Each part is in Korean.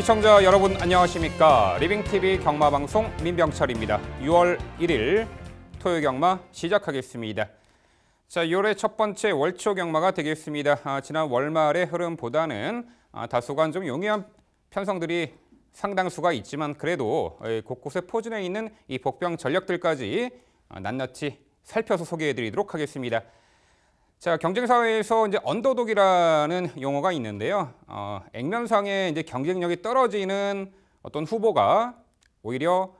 시청자 여러분 안녕하십니까. 리빙TV 경마방송 민병철입니다. 6월 1일 토요 경마 시작하겠습니다. 자, 요래 첫 번째 월초 경마가 되겠습니다. 아, 지난 월말의 흐름보다는 아, 다소간 좀 용이한 편성들이 상당수가 있지만 그래도 곳곳에 포진해 있는 이 복병 전력들까지 아, 낱낱이 살펴서 소개해드리도록 하겠습니다. 자, 경쟁사회에서 이제 언더독이라는 용어가 있는데요. 어, 액면상의 이제 경쟁력이 떨어지는 어떤 후보가 오히려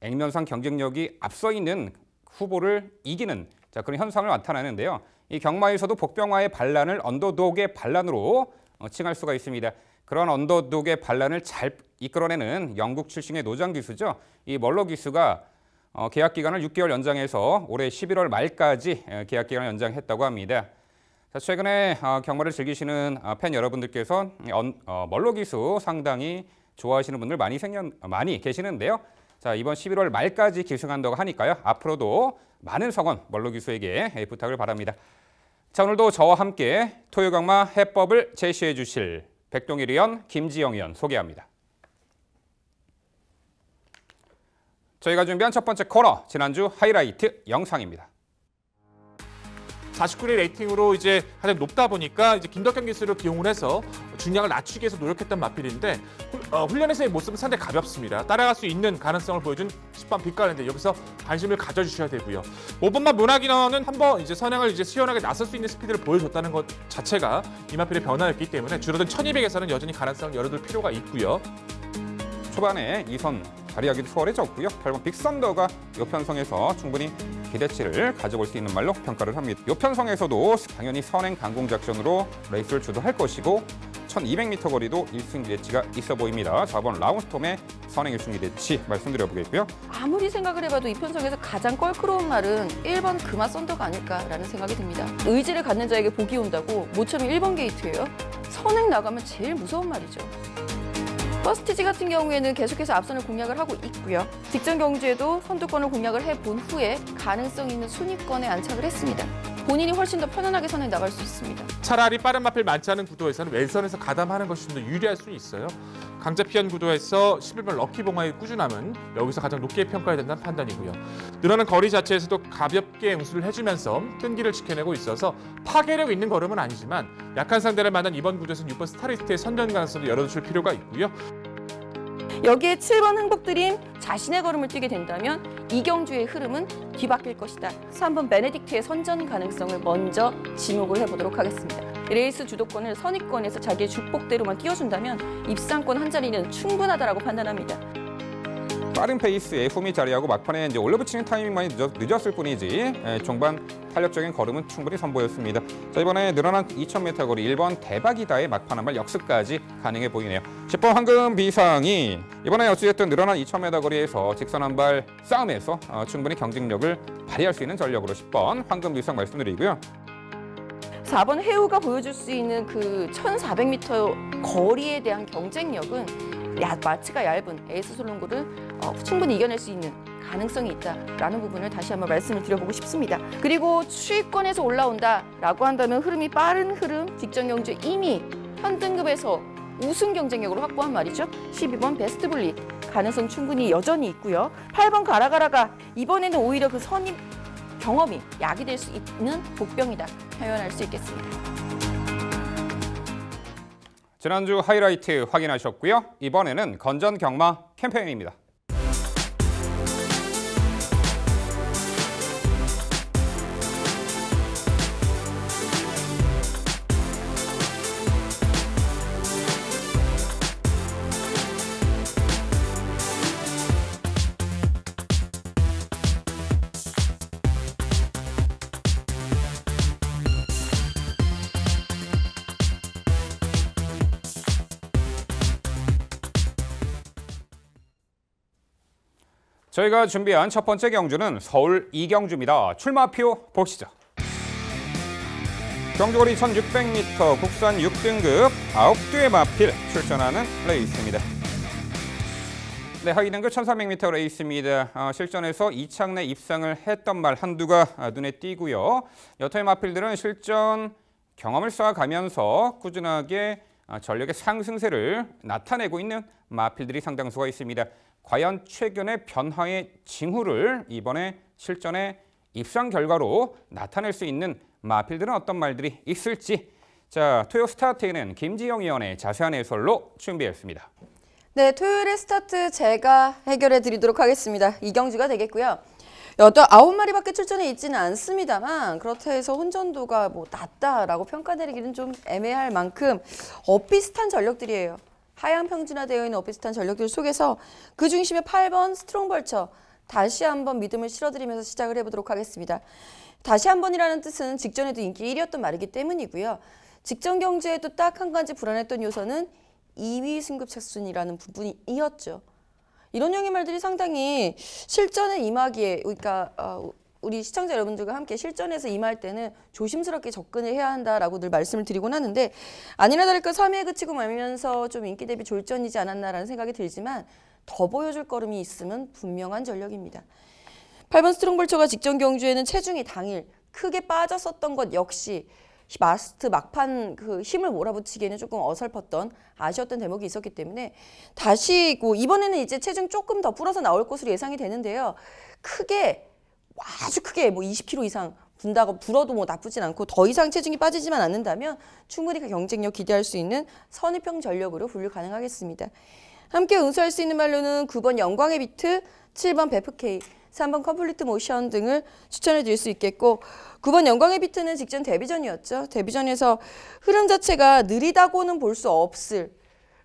액면상 경쟁력이 앞서 있는 후보를 이기는 자, 그런 현상을 나타나는데요이 경마에서도 복병화의 반란을 언더독의 반란으로 어, 칭할 수가 있습니다. 그런 언더독의 반란을 잘 이끌어내는 영국 출신의 노장 기수죠. 이 멀러 기수가 어, 계약 기간을 6개월 연장해서 올해 11월 말까지 예, 계약 기간을 연장했다고 합니다. 자, 최근에 어, 경마를 즐기시는 어, 팬 여러분들께서 어, 멀로기수 상당히 좋아하시는 분들 많이 생겨 많이 계시는데요. 자 이번 11월 말까지 기승한다고 하니까요. 앞으로도 많은 성원 멀로기수에게 예, 부탁을 바랍니다. 자 오늘도 저와 함께 토요경마 해법을 제시해 주실 백동일 의원, 김지영 의원 소개합니다. 저희가 준비한 첫 번째 코너 지난주 하이라이트 영상입니다. 49의 레이팅으로 이제 가장 높다 보니까 이제 김덕현 기수를 기용을 해서 중량을 낮추기 위해서 노력했던 마필인데 어, 훈련에서의 모습은 상당히 가볍습니다. 따라갈 수 있는 가능성을 보여준 10번 빛깔인데 여기서 관심을 가져주셔야 되고요. 5번만 문학이나는 한번 이제 선행을 이제 시원하게 나설 수 있는 스피드를 보여줬다는 것 자체가 이 마필의 변화였기 때문에 줄어든 1200에서는 여전히 가능성을 열어둘 필요가 있고요. 초반에 이선 자리하기도 수월해졌고요. 결국 빅썬더가 요편성에서 충분히 기대치를 가져올 수 있는 말로 평가를 합니다. 요편성에서도 당연히 선행 강공 작전으로 레이스를 주도할 것이고 1200m 거리도 1승 기대치가 있어 보입니다. 4번 라운스톰의 선행 1승 기대치 말씀드려보겠고요. 아무리 생각을 해봐도 이 편성에서 가장 껄끄러운 말은 1번 금화 썬더가 아닐까라는 생각이 듭니다. 의지를 갖는 자에게 복이 온다고 모처럼 1번 게이트예요. 선행 나가면 제일 무서운 말이죠. 버스티지 같은 경우에는 계속해서 앞선을 공략을 하고 있고요. 직전 경주에도 선두권을 공략을 해 본 후에 가능성 있는 순위권에 안착을 했습니다. 본인이 훨씬 더 편안하게 선을 나갈 수 있습니다. 차라리 빠른 마필 많지 않은 구도에서는 왼손에서 가담하는 것이 좀 더 유리할 수 있어요. 강자 피한 구도에서 11번 럭키 봉화의 꾸준함은 여기서 가장 높게 평가해야 된다는 판단이고요. 늘어난 거리 자체에서도 가볍게 응수를 해주면서 끈기를 지켜내고 있어서 파괴력 있는 걸음은 아니지만 약한 상대를 만난 이번 구도에서는 6번 스타리스트의 선전 가능성도 열어줄 필요가 있고요. 여기에 7번 흥복드림 자신의 걸음을 뛰게 된다면 이경주의 흐름은 뒤바뀔 것이다. 3번 베네딕트의 선전 가능성을 먼저 지목을 해보도록 하겠습니다. 레이스 주도권을 선입권에서 자기의 주폭대로만 띄워준다면 입상권 한 자리는 충분하다고 판단합니다. 빠른 페이스에 후미 자리하고 막판에 이제 올려붙이는 타이밍만이 늦었, 을 뿐이지 에, 예, 종반 탄력적인 걸음은 충분히 선보였습니다. 자 이번에 늘어난 2000m 거리 1번 대박이다의 막판 한발 역습까지 가능해 보이네요. 10번 황금 비상이 이번에 어찌됐든 늘어난 2000m 거리에서 직선 한발 싸움에서 어, 충분히 경쟁력을 발휘할 수 있는 전력으로 10번 황금 비상 말씀드리고요. 4번 해우가 보여줄 수 있는 그 1400m 거리에 대한 경쟁력은 야, 마치가 얇은 에이스 솔롱구를 어, 충분히 이겨낼 수 있는 가능성이 있다라는 부분을 다시 한번 말씀을 드려보고 싶습니다. 그리고 추이권에서 올라온다라고 한다면 흐름이 빠른 흐름 직전 경주 이미 현 등급에서 우승 경쟁력으로 확보한 말이죠. 12번 베스트 블리 가능성 충분히 여전히 있고요. 8번 가라가라가 이번에는 오히려 그 선임 경험이 약이 될 수 있는 복병이다 표현할 수 있겠습니다. 지난주 하이라이트 확인하셨고요. 이번에는 건전 경마 캠페인입니다. 저희가 준비한 첫 번째 경주는 서울 이경주입니다. 출마표 보시죠. 경주거리 1600m 국산 6등급 9듀의 마필 출전하는 레이스입니다. 네, 하이등급 1300m 레이스입니다. 어, 실전에서 이창래 입상을 했던 말 한두가 아, 눈에 띄고요. 여타의 마필들은 실전 경험을 쌓아가면서 꾸준하게 아, 전력의 상승세를 나타내고 있는 마필들이 상당수가 있습니다. 과연 최근의 변화의 징후를 이번에 실전에 입상 결과로 나타낼 수 있는 마필들은 어떤 말들이 있을지 자 토요 스타트에는 김지영 위원의 자세한 해설로 준비했습니다. 네, 토요일의 스타트 제가 해결해 드리도록 하겠습니다. 이경주가 되겠고요. 여덟 아홉 마리밖에 출전해 있지는 않습니다만 그렇다 해서 혼전도가 뭐 낮다라고 평가내리기는 좀 애매할 만큼 엇비슷한 전력들이에요. 하향 평준화되어 있는 오피스탄 전력들 속에서 그 중심에 8번 스트롱벌처 다시 한번 믿음을 실어드리면서 시작을 해보도록 하겠습니다. 다시 한번이라는 뜻은 직전에도 인기 1위였던 말이기 때문이고요. 직전 경제에도 딱 한 가지 불안했던 요소는 2위 승급 착순이라는 부분이었죠. 이런 형의 말들이 상당히 실전에 임하기에 그러니까 어, 우리 시청자 여러분들과 함께 실전에서 임할 때는 조심스럽게 접근을 해야 한다라고 늘 말씀을 드리곤 하는데 아니나 다를까 3회에 그치고 말면서 좀 인기 대비 졸전이지 않았나라는 생각이 들지만 더 보여줄 걸음이 있으면 분명한 전력입니다. 8번 스트롱볼처가 직전 경주에는 체중이 당일 크게 빠졌었던 것 역시 마스트 막판 그 힘을 몰아붙이기에는 조금 어설펐던 아쉬웠던 대목이 있었기 때문에 다시 그 이번에는 이제 체중 조금 더 불어서 나올 것으로 예상이 되는데요. 크게 아주 크게 뭐 20kg 이상 분다고 불어도 뭐 나쁘진 않고 더 이상 체중이 빠지지만 않는다면 충분히 그 경쟁력 기대할 수 있는 선입형 전력으로 분류 가능하겠습니다. 함께 응수할 수 있는 말로는 9번 영광의 비트, 7번 베프케이, 3번 컴플리트 모션 등을 추천해 드릴 수 있겠고 9번 영광의 비트는 직전 데뷔전이었죠. 데뷔전에서 흐름 자체가 느리다고는 볼 수 없을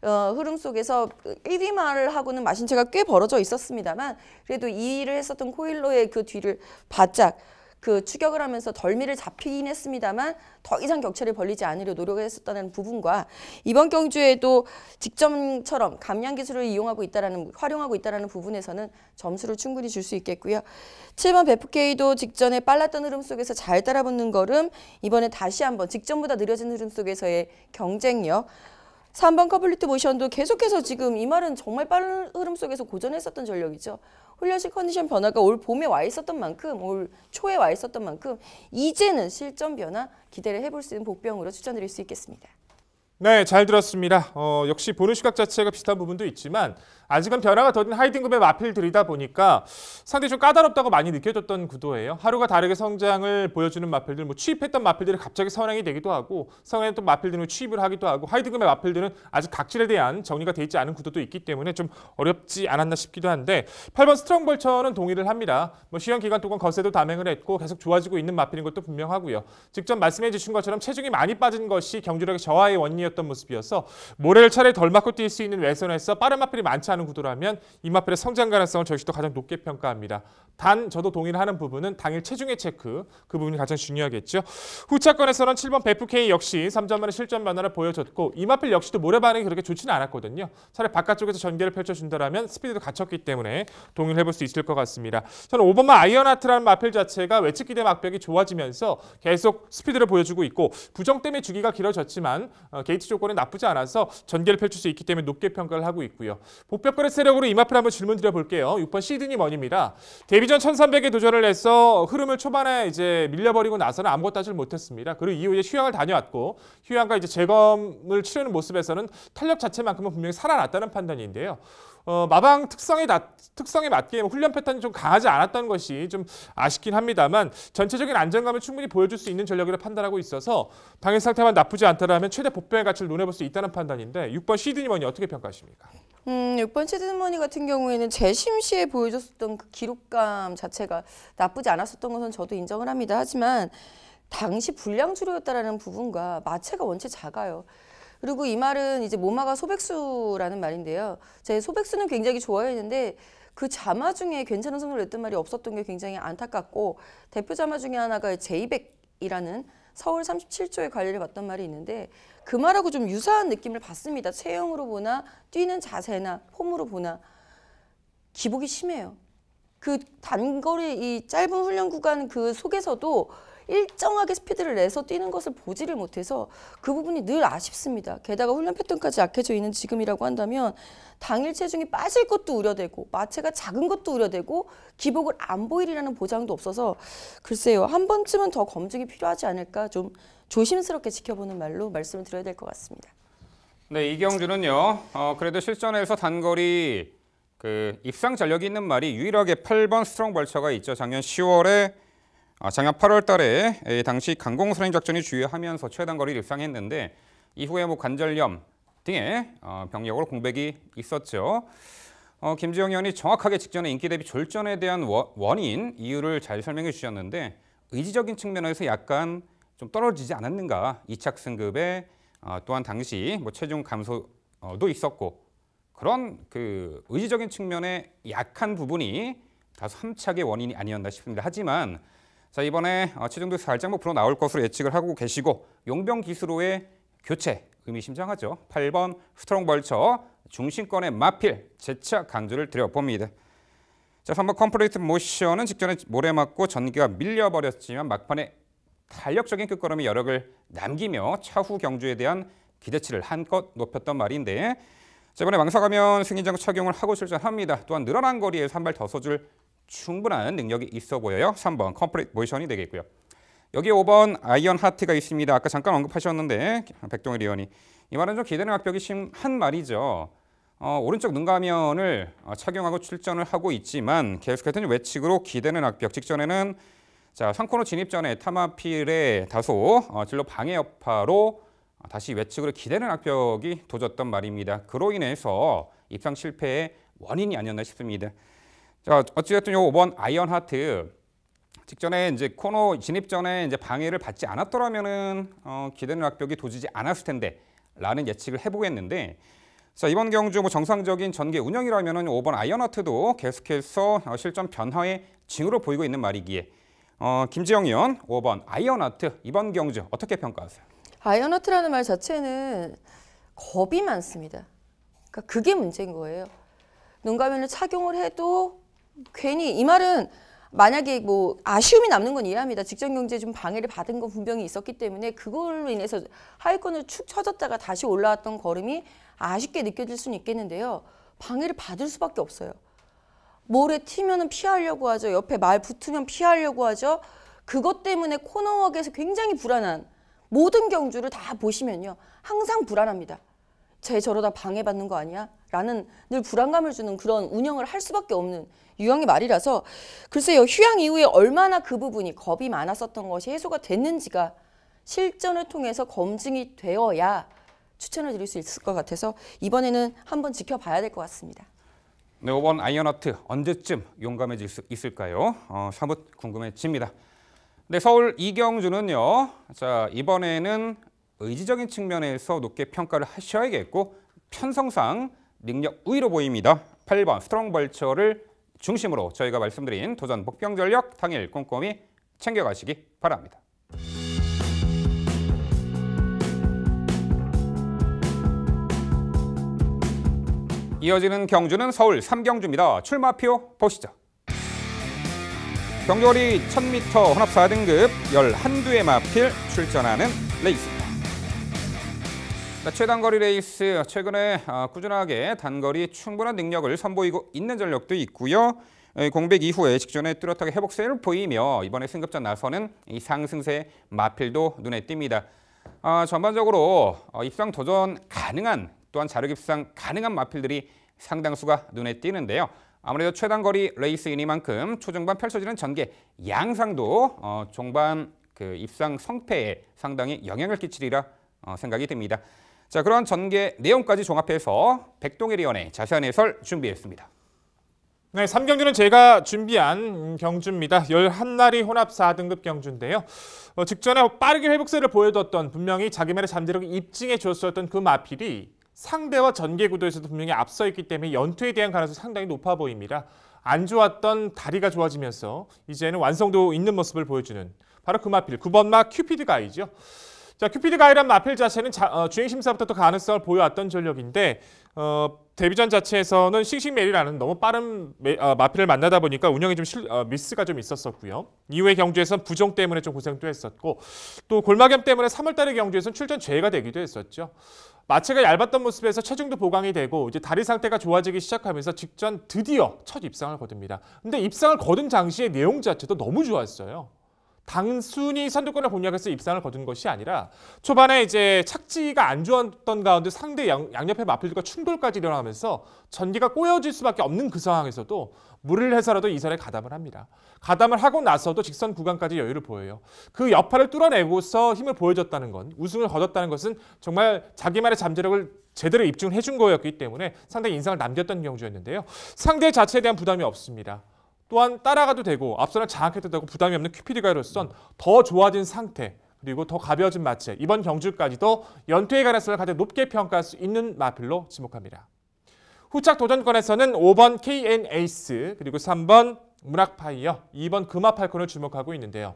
어, 흐름 속에서 1위 말을 하고는 마신채가 꽤 벌어져 있었습니다만 그래도 2위를 했었던 코일로의 그 뒤를 바짝 그 추격을 하면서 덜미를 잡히긴 했습니다만 더 이상 격차를 벌리지 않으려 노력 했었다는 부분과 이번 경주에도 직전처럼 감량 기술을 이용하고 있다라는 활용하고 있다라는 부분에서는 점수를 충분히 줄 수 있겠고요. 7번 베프케이도 직전에 빨랐던 흐름 속에서 잘 따라붙는 걸음 이번에 다시 한번 직전보다 느려진 흐름 속에서의 경쟁력 3번 커플리트 모션도 계속해서 지금 이 말은 정말 빠른 흐름 속에서 고전했었던 전력이죠. 훈련시 컨디션 변화가 올 봄에 와 있었던 만큼 올 초에 와 있었던 만큼 이제는 실전 변화 기대를 해볼 수 있는 복병으로 추천드릴 수 있겠습니다. 네, 잘 들었습니다. 어, 역시 보는 시각 자체가 비슷한 부분도 있지만 아직은 변화가 더딘 하이딩급의 마필들이다 보니까 상당히 좀 까다롭다고 많이 느껴졌던 구도예요. 하루가 다르게 성장을 보여주는 마필들, 뭐 취입했던 마필들이 갑자기 선행이 되기도 하고 선행또 마필들은 취입을 하기도 하고 하이딩급의 마필들은 아직 각질에 대한 정리가 되어 있지 않은 구도도 있기 때문에 좀 어렵지 않았나 싶기도 한데 8번 스트롱벌처는 동의를 합니다. 뭐 시험 기간 동안 거세도 담행을 했고 계속 좋아지고 있는 마필인 것도 분명하고요. 직접 말씀해 주신 것처럼 체중이 많이 빠진 것이 경주력의 저하의 원인 진이었던 모습이어서 모래를 차례 덜 맞고 뛸 수 있는 외선에서 빠른 마필이 많지 않은 구도라면 이 마필의 성장 가능성을 저희시도 가장 높게 평가합니다. 단 저도 동의를 하는 부분은 당일 체중의 체크 그 부분이 가장 중요하겠죠. 후차권에서는 7번 베프케이 역시 3점 만의 실전 만화를 보여줬고 이 마필 역시도 모래 반응이 그렇게 좋지는 않았거든요. 차라리 바깥쪽에서 전개를 펼쳐준다면 스피드도 갖췄기 때문에 동의를 해볼 수 있을 것 같습니다. 저는 5번마 아이언하트라는 마필 자체가 외측 기대 막벽이 좋아지면서 계속 스피드를 보여주고 있고 부정 때문에 주기가 길어졌지만 어, 게이트 조건이 나쁘지 않아서 전개를 펼칠 수 있기 때문에 높게 평가를 하고 있고요. 복벽거래 세력으로 이마필 한번 질문 드려볼게요. 6번 시드니 머니입니다. 데뷔전 1,300에 도전을 해서 흐름을 초반에 이제 밀려버리고 나서는 아무것도 하질 못했습니다. 그리고 이후에 휴양을 다녀왔고 휴양과 이제 재검을 치르는 모습에서는 탄력 자체만큼은 분명히 살아났다는 판단인데요. 어, 마방 특성이 다, 특성에 맞게 훈련 패턴이 좀 강하지 않았던 것이 좀 아쉽긴 합니다만 전체적인 안정감을 충분히 보여줄 수 있는 전력이라 판단하고 있어서 당일 상태만 나쁘지 않다라면 최대 복병의 가치를 논해볼 수 있다는 판단인데 6번 시드니머니 어떻게 평가하십니까? 음, 6번 시드머니 니 같은 경우에는 재심 시에 보여줬었던 그 기록감 자체가 나쁘지 않았었던 것은 저도 인정을 합니다. 하지만 당시 불량 주류였다라는 부분과 마체가 원체 작아요. 그리고 이 말은 이제 모마가 소백수라는 말인데요. 제 소백수는 굉장히 좋아했는데 그 자마 중에 괜찮은 선수을 냈던 말이 없었던 게 굉장히 안타깝고 대표 자마 중에 하나가 제이백이라는 서울 3 7조에 관리를 받던 말이 있는데 그 말하고 좀 유사한 느낌을 받습니다. 체형으로 보나 뛰는 자세나 폼으로 보나 기복이 심해요. 그 단거리 이 짧은 훈련 구간 그 속에서도 일정하게 스피드를 내서 뛰는 것을 보지를 못해서 그 부분이 늘 아쉽습니다. 게다가 훈련 패턴까지 약해져 있는 지금이라고 한다면 당일 체중이 빠질 것도 우려되고 마체가 작은 것도 우려되고 기복을 안 보이리라는 보장도 없어서 글쎄요. 한 번쯤은 더 검증이 필요하지 않을까 좀 조심스럽게 지켜보는 말로 말씀을 드려야 될 것 같습니다. 네, 이경준은요. 어, 그래도 실전에서 단거리 그 입상 전력이 있는 말이 유일하게 8번 스트롱 벌처가 있죠. 작년 10월에 아, 작년 8월 달에 당시 강공수행 작전이 주요하면서 최단 거리를 입상했는데 이후에 뭐 관절염 등의 어, 병력으로 공백이 있었죠. 어, 김지영 의원이 정확하게 직전에 인기 대비 졸전에 대한 원인, 이유를 잘 설명해 주셨는데 의지적인 측면에서 약간 좀 떨어지지 않았는가. 2착 승급에 어, 또한 당시 뭐 체중 감소도 있었고 그런 그 의지적인 측면에 약한 부분이 다소 함착의 원인이 아니었나 싶습니다. 하지만 자 이번에 최종득수 발장 목표로 나올 것으로 예측을 하고 계시고 용병 기수로의 교체 의미심장하죠. 8번 스트롱 벌처 중심권의 마필 재차 강조를 드려봅니다. 자 3번 컴플레이트 모션은 직전에 모래 맞고 전기가 밀려버렸지만 막판에 탄력적인 끝걸음의 여력을 남기며 차후 경주에 대한 기대치를 한껏 높였던 말인데 이번에 망사가면 승인장구 착용을 하고 출전합니다. 또한 늘어난 거리에서 한 발더 서줄 충분한 능력이 있어 보여요. 3번 컴플릿 모션이 되겠고요. 여기 5번 아이언 하트가 있습니다. 아까 잠깐 언급하셨는데 백동일 의원이 이 말은 좀 기대는 악벽이 심한 말이죠. 어, 오른쪽 눈 가면을 어, 착용하고 출전을 하고 있지만 계속해서 외측으로 기대는 악벽 직전에는 자 상코너 진입 전에 타마필의 다소 어, 진로 방해 여파로 다시 외측으로 기대는 악벽이 도졌던 말입니다. 그로 인해서 입상 실패의 원인이 아니었나 싶습니다. 자, 어찌됐든 요 5번 아이언 하트 직전에 이제 코너 진입 전에 이제 방해를 받지 않았더라면은 어, 기대는 악벽이 도지지 않았을 텐데 라는 예측을 해보겠는데 자 이번 경주 뭐 정상적인 전개 운영이라면은 5번 아이언하트도 계속해서 어, 실전 변화의 징후로 보이고 있는 말이기에 어, 김지영 의원 5번 아이언하트 이번 경주 어떻게 평가하세요? 아이언하트라는 말 자체는 겁이 많습니다. 그러니까 그게 문제인 거예요. 눈 가면을 착용을 해도 괜히 이 말은 만약에 뭐 아쉬움이 남는 건 이해합니다. 직장 경제 좀 방해를 받은 건 분명히 있었기 때문에 그걸로 인해서 하위권을 축 처졌다가 다시 올라왔던 걸음이 아쉽게 느껴질 수는 있겠는데요. 방해를 받을 수밖에 없어요. 모래 튀면은 피하려고 하죠. 옆에 말 붙으면 피하려고 하죠. 그것 때문에 코너웍에서 굉장히 불안한 모든 경주를 다 보시면요. 항상 불안합니다. 쟤 저러다 방해받는 거 아니야? 라는 늘 불안감을 주는 그런 운영을 할 수밖에 없는 유형의 말이라서 글쎄요 휴양 이후에 얼마나 그 부분이 겁이 많았었던 것이 해소가 됐는지가 실전을 통해서 검증이 되어야 추천을 드릴 수 있을 것 같아서 이번에는 한번 지켜봐야 될 것 같습니다. 네, 5번 아이언아트 언제쯤 용감해질 수 있을까요? 어, 사뭇 궁금해집니다. 네, 서울 이경주는요. 자, 이번에는 의지적인 측면에서 높게 평가를 하셔야겠고 편성상 능력 우위로 보입니다. 8번 스트롱 벌처를 중심으로 저희가 말씀드린 도전 복병 전력 당일 꼼꼼히 챙겨가시기 바랍니다. 이어지는 경주는 서울 삼경주입니다. 출마표 보시죠. 경주거리 1000m 혼합 4등급 11두의 마필 출전하는 레이스. 최단거리 레이스 최근에 아, 꾸준하게 단거리 충분한 능력을 선보이고 있는 전력도 있고요. 공백 이후에 직전에 뚜렷하게 회복세를 보이며 이번에 승급전 나서는 이 상승세 마필도 눈에 띕니다. 아, 전반적으로 어, 입상 도전 가능한 또한 자력 입상 가능한 마필들이 상당수가 눈에 띄는데요. 아무래도 최단거리 레이스이니만큼 초중반 펼쳐지는 전개 양상도 어, 종반 그 입상 성패에 상당히 영향을 끼치리라 어, 생각이 듭니다. 자, 그런 전개 내용까지 종합해서 백동일 위원의 자세한 해설 준비했습니다. 네, 3경주는 제가 준비한 경주입니다. 11날이 혼합 4등급 경주인데요. 어, 직전에 빠르게 회복세를 보여줬던 분명히 자기만의 잠재력을 입증해 줬었던 그 마필이 상대와 전개 구도에서도 분명히 앞서 있기 때문에 연투에 대한 가능성이 상당히 높아 보입니다. 안 좋았던 다리가 좋아지면서 이제는 완성도 있는 모습을 보여주는 바로 그 마필 9번마 큐피드 가이죠. 자, 큐피드 가이람 마필 자체는 자, 어, 주행 심사부터 또 가능성을 보여왔던 전력인데 어, 데뷔전 자체에서는 싱싱메리라는 너무 빠른 메, 어, 마필을 만나다 보니까 운영이 좀 실, 어, 미스가 좀 있었었고요. 이후에 경주에선 부정 때문에 좀 고생도 했었고 또 골마겸 때문에 3월달에 경주에서는 출전 죄가 되기도 했었죠. 마체가 얇았던 모습에서 체중도 보강이 되고 이제 다리 상태가 좋아지기 시작하면서 직전 드디어 첫 입상을 거둡니다. 근데 입상을 거둔 당시의 내용 자체도 너무 좋았어요. 단순히 선두권을 공략해서 입상을 거둔 것이 아니라 초반에 이제 착지가 안 좋았던 가운데 상대 양, 양옆의 마필들과 충돌까지 일어나면서 전기가 꼬여질 수밖에 없는 그 상황에서도 물을 해서라도 이선에 가담을 합니다. 가담을 하고 나서도 직선 구간까지 여유를 보여요. 그 여파를 뚫어내고서 힘을 보여줬다는 건 우승을 거뒀다는 것은 정말 자기만의 잠재력을 제대로 입증해 준 거였기 때문에 상당히 인상을 남겼던 경주였는데요. 상대 자체에 대한 부담이 없습니다. 또한 따라가도 되고 앞선을 장악해도 되고 부담이 없는 큐피드 가이로선 더 좋아진 상태 그리고 더 가벼워진 마체 이번 경주까지도 연투의 가능성을 가장 높게 평가할 수 있는 마필로 지목합니다. 후착 도전권에서는 5번 KN 에이스 그리고 3번 문학파이어 2번 금화팔콘을 주목하고 있는데요.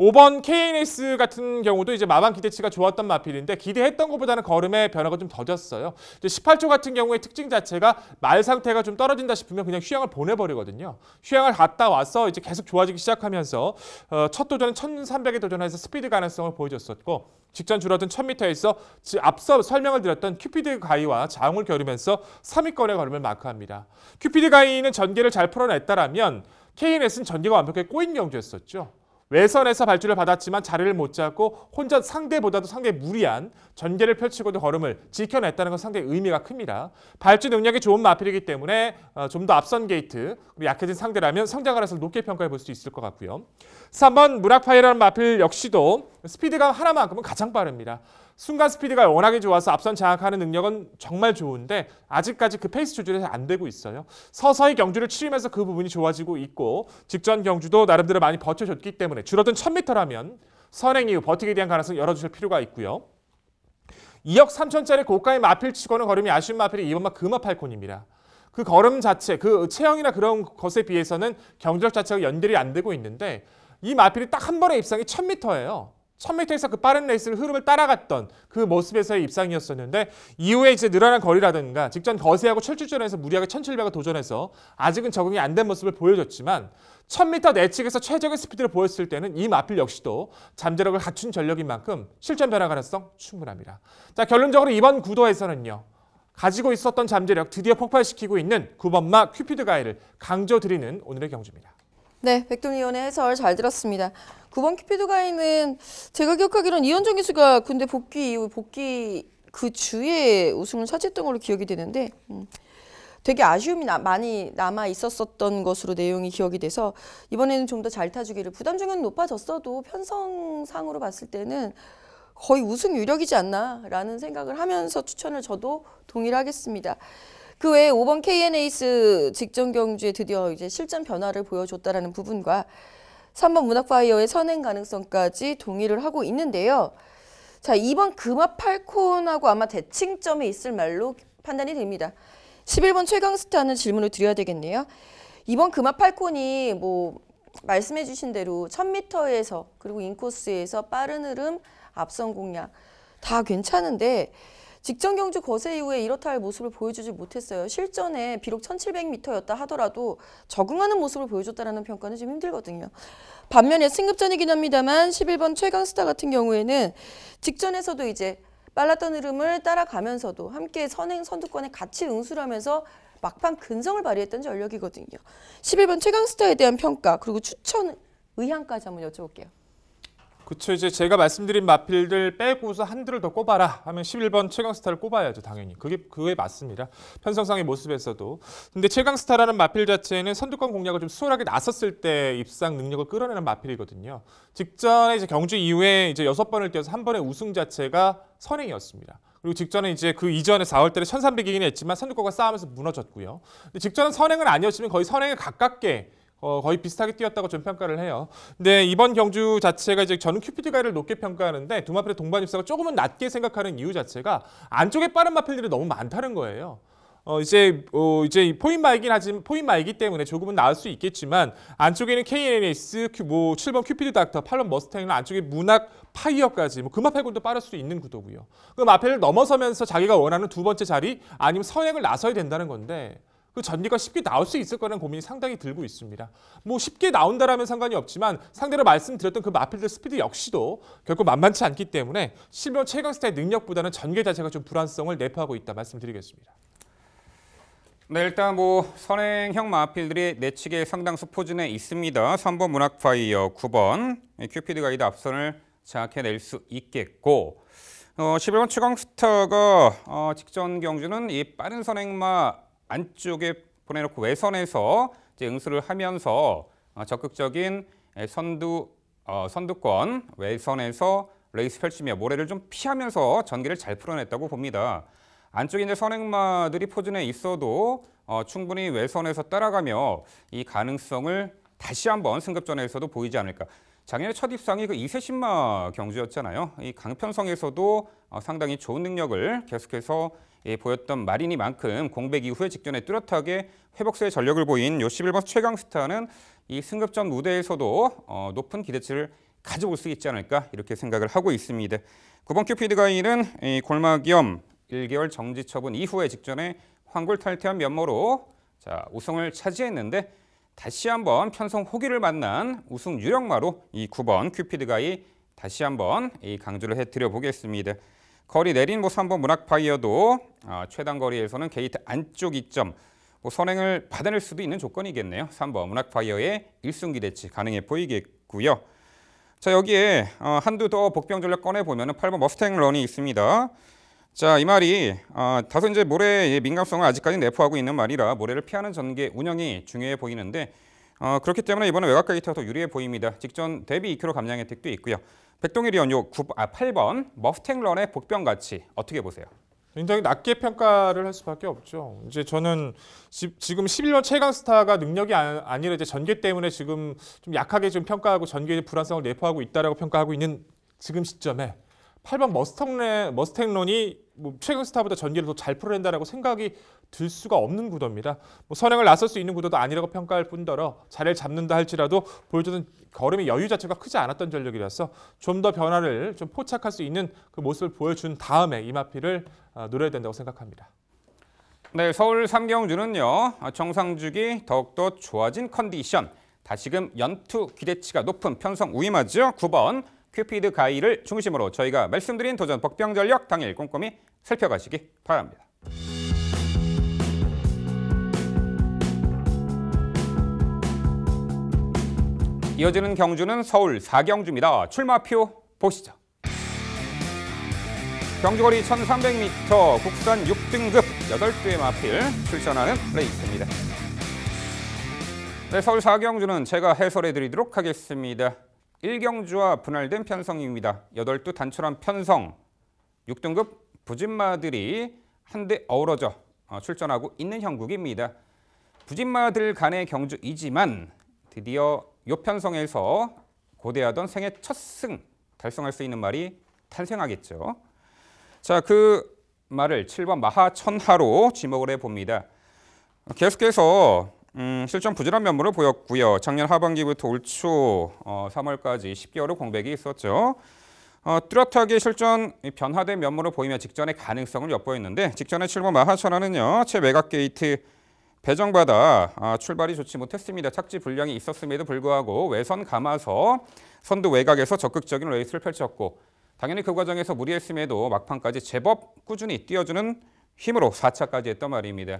5번 KNS 같은 경우도 이제 마방 기대치가 좋았던 마필인데 기대했던 것보다는 걸음의 변화가 좀 더뎠어요. 18초 같은 경우에 특징 자체가 말 상태가 좀 떨어진다 싶으면 그냥 휴양을 보내버리거든요. 휴양을 갔다 와서 이제 계속 좋아지기 시작하면서 어, 첫 도전은 1300에 도전해서 스피드 가능성을 보여줬었고 직전 줄어든 1000m에서 앞서 설명을 드렸던 큐피드 가이와 자웅을 겨루면서 3위권의 걸음을 마크합니다. 큐피드 가이는 전개를 잘 풀어냈다라면 KNS는 전개가 완벽하게 꼬인 경주였었죠. 외선에서 발주를 받았지만 자리를 못 잡고 혼전 상대보다도 상당히 무리한 전개를 펼치고도 걸음을 지켜냈다는 건 상당히 의미가 큽니다. 발주 능력이 좋은 마필이기 때문에 어, 좀더 앞선 게이트 그리고 약해진 상대라면 성장을 해서 높게 평가해 볼 수 있을 것 같고요. 3번 무락파이라는 마필 역시도 스피드가 하나만큼은 가장 빠릅니다. 순간 스피드가 워낙에 좋아서 앞선 장악하는 능력은 정말 좋은데 아직까지 그 페이스 조절이 잘안 되고 있어요. 서서히 경주를 치르면서 그 부분이 좋아지고 있고 직전 경주도 나름대로 많이 버텨줬기 때문에 줄어든 1000m라면 선행 이후 버티기에 대한 가능성 열어주실 필요가 있고요. 2억 3천짜리 고가의 마필치고는 걸음이 아쉬운 마필이 이번만 금화팔콘입니다. 그 걸음 자체, 그 체형이나 그런 것에 비해서는 경적 자체가 연결이 안 되고 있는데 이 마필이 딱 한 번의 입상이 1000m예요. 1000m에서 그 빠른 레이스를 흐름을 따라갔던 그 모습에서의 입상이었었는데 이후에 이제 늘어난 거리라든가 직전 거세하고 철출전에서 무리하게 1700을 도전해서 아직은 적응이 안 된 모습을 보여줬지만 1000m 내측에서 최적의 스피드를 보였을 때는 이 마필 역시도 잠재력을 갖춘 전력인 만큼 실전 변화 가능성 충분합니다. 자 결론적으로 이번 구도에서는요. 가지고 있었던 잠재력 드디어 폭발시키고 있는 9번마 큐피드 가이를 강조드리는 오늘의 경주입니다. 네, 백동위원의 해설 잘 들었습니다. 9번 키피드가이은 제가 기억하기로는 이현정 기수가 군대 복귀 이후 복귀 그 주에 우승을 차지했던 걸로 기억이 되는데 음, 되게 아쉬움이 나, 많이 남아 있었었던 것으로 내용이 기억이 돼서 이번에는 좀 더 잘 타주기를 부담중은 높아졌어도 편성상으로 봤을 때는 거의 우승 유력이지 않나라는 생각을 하면서 추천을 저도 동일하겠습니다. 그 외에 5번 KNAS 직전 경주에 드디어 이제 실전 변화를 보여줬다라는 부분과 3번 문학파이어의 선행 가능성까지 동의를 하고 있는데요. 자, 2번 금화팔콘하고 아마 대칭점이 있을 말로 판단이 됩니다. 11번 최강스타는 질문을 드려야 되겠네요. 이번 금화팔콘이 뭐 말씀해 주신 대로 1000m에서 그리고 인코스에서 빠른 흐름, 앞선 공략 다 괜찮은데 직전 경주 거세 이후에 이렇다 할 모습을 보여주지 못했어요. 실전에 비록 1700m였다 하더라도 적응하는 모습을 보여줬다는 평가는 좀 힘들거든요. 반면에 승급전이긴 합니다만 11번 최강스타 같은 경우에는 직전에서도 이제 빨랐던 흐름을 따라가면서도 함께 선행 선두권에 같이 응수를 하면서 막판 근성을 발휘했던 전력이거든요. 11번 최강스타에 대한 평가 그리고 추천 의향까지 한번 여쭤볼게요. 그렇죠 이제 제가 말씀드린 마필들 빼고서 한두를 더 꼽아라 하면 11번 최강스타를 꼽아야죠 당연히 그게 그게 맞습니다 편성상의 모습에서도 근데 최강스타라는 마필 자체는 선두권 공략을 좀 수월하게 나섰을 때 입상 능력을 끌어내는 마필이거든요 직전에 이제 경주 이후에 이제 여섯 번을 뛰어서 한 번의 우승 자체가 선행이었습니다 그리고 직전에 이제 그 이전에 4월달에 1,300이긴 했지만 선두권과 싸움에서 무너졌고요 근데 직전은 선행은 아니었지만 거의 선행에 가깝게 어, 거의 비슷하게 뛰었다고 전 평가를 해요. 근데 이번 경주 자체가 이제 저는 큐피드가를 높게 평가하는데 두 마필의 동반 입사가 조금은 낮게 생각하는 이유 자체가 안쪽에 빠른 마필들이 너무 많다는 거예요. 어 이제 어 이제 포인마이긴 하지만 포인마이기 때문에 조금은 나을 수 있겠지만 안쪽에는 KNS, 뭐 7번 큐피드 닥터, 8번 머스탱이나 안쪽에 문학 파이어까지 뭐 금화팔군도 빠를 수도 있는 구도고요. 그럼 앞에 넘어서면서 자기가 원하는 두 번째 자리 아니면 선행을 나서야 된다는 건데 그 전기가 쉽게 나올 수있을거라는 고민이 상당히 들고 있습니다. 뭐 쉽게 나온다라면 상관이 없지만 상대로 말씀드렸던 그 마필드 스피드 역시도 결코 만만치 않기 때문에 실명 최강스타의 능력보다는 전개 자체가 좀 불안성을 내포하고 있다 말씀드리겠습니다. 네, 일단 뭐 선행형 마필들이 내측의 상당수 포진에 있습니다. 3번 문학파이어, 9번 큐피드 가이드 앞선을 장악해낼 수 있겠고 어, 11번 최강스타가 어, 직전 경주는 이 빠른 선행마 안쪽에 보내놓고 외선에서 이제 응수를 하면서 어, 적극적인 선두 어, 선두권 외선에서 레이스 펼치며 모래를 좀 피하면서 전기를 잘 풀어냈다고 봅니다. 안쪽에 이제 선행마들이 포진해 있어도 어, 충분히 외선에서 따라가며 이 가능성을 다시 한번 승급전에서도 보이지 않을까. 작년에 첫 입상이 그 이세신마 경주였잖아요. 이 강편성에서도 어, 상당히 좋은 능력을 계속해서 예, 보였던 마린이만큼 공백 이후에 직전에 뚜렷하게 회복세의 전력을 보인 요 11번 최강 스타는 이 승급전 무대에서도 어, 높은 기대치를 가져올 수 있지 않을까 이렇게 생각을 하고 있습니다. 9번 큐피드 가인은 이 골마기염 1개월 정지 처분 이후에 직전에 황골탈퇴한 면모로 자 우승을 차지했는데 다시 한번 편성 호기를 만난 우승 유력마로 이 9번 큐피드 가이 다시 한번 이 강조를 해드려 보겠습니다. 거리 내린 곳 3번 문학파이어도 아, 최단 거리에서는 게이트 안쪽 이점 뭐 선행을 받아낼 수도 있는 조건이겠네요. 3번 문학파이어의 일승기 대치 가능해 보이겠고요. 자 여기에 어, 한두 더 복병 전략 꺼내보면 은 8번 머스탱 런이 있습니다. 자 이 말이 어, 다소 이제 모래의 민감성을 아직까지 내포하고 있는 말이라 모래를 피하는 전개 운영이 중요해 보이는데 어, 그렇기 때문에 이번에 외곽 게이트가 더 유리해 보입니다. 직전 대비 2km 감량 혜택도 있고요. 백동일이 연요 9, 아, 8번 머스탱런의 복병 가치 어떻게 보세요? 굉장히 낮게 평가를 할 수밖에 없죠. 이제 저는 지, 금 11년 최강 스타가 능력이 아, 니라 이제 전개 때문에 지금 좀 약하게 좀 평가하고 전개의 불안성을 내포하고 있다라고 평가하고 있는 지금 시점에 8번 머스탱 머스탱런이 뭐 최강 스타보다 전개를 더 잘 풀어낸다라고 생각이 들 수가 없는 구도입니다. 뭐 선행을 나설 수 있는 구도도 아니라고 평가할 뿐더러 자리를 잡는다 할지라도 보여주는 걸음의 여유 자체가 크지 않았던 전력이라서 좀 더 변화를 좀 포착할 수 있는 그 모습을 보여준 다음에 이마피를 어, 노려야 된다고 생각합니다. 네, 서울 삼경주는요. 어, 정상주기 더욱더 좋아진 컨디션, 다시금 연투 기대치가 높은 편성 우위마죠. 9번 큐피드 가이를 중심으로 저희가 말씀드린 도전 복병전력 당일 꼼꼼히 살펴가시기 바랍니다. 이어지는 경주는 서울 4경주입니다. 출마표 보시죠. 경주거리 1300m 국산 6등급 8두의 마필 출전하는 레이스입니다. 네, 서울 4경주는 제가 해설해 드리도록 하겠습니다. 1경주와 분할된 편성입니다. 8두 단출한 편성, 6등급 부진마들이 한데 어우러져 어, 출전하고 있는 형국입니다. 부진마들 간의 경주이지만 드디어 요편성에서 고대하던 생애 첫승 달성할 수 있는 말이 탄생하겠죠. 자, 그 말을 7번 마하천하로 지목을 해봅니다. 계속해서 음, 실전 부진한 면모를 보였고요. 작년 하반기부터 올초 어, 3월까지 10개월의 공백이 있었죠. 어, 뚜렷하게 실전 변화된 면모를 보이며 직전의 가능성을 엿보였는데 직전의 7번 마하천하는요. 최 외곽 게이트 배정받아 아, 출발이 좋지 못했습니다. 착지 불량이 있었음에도 불구하고 외선 감아서 선두 외곽에서 적극적인 레이스를 펼쳤고 당연히 그 과정에서 무리했음에도 막판까지 제법 꾸준히 뛰어주는 힘으로 4차까지 했던 말입니다.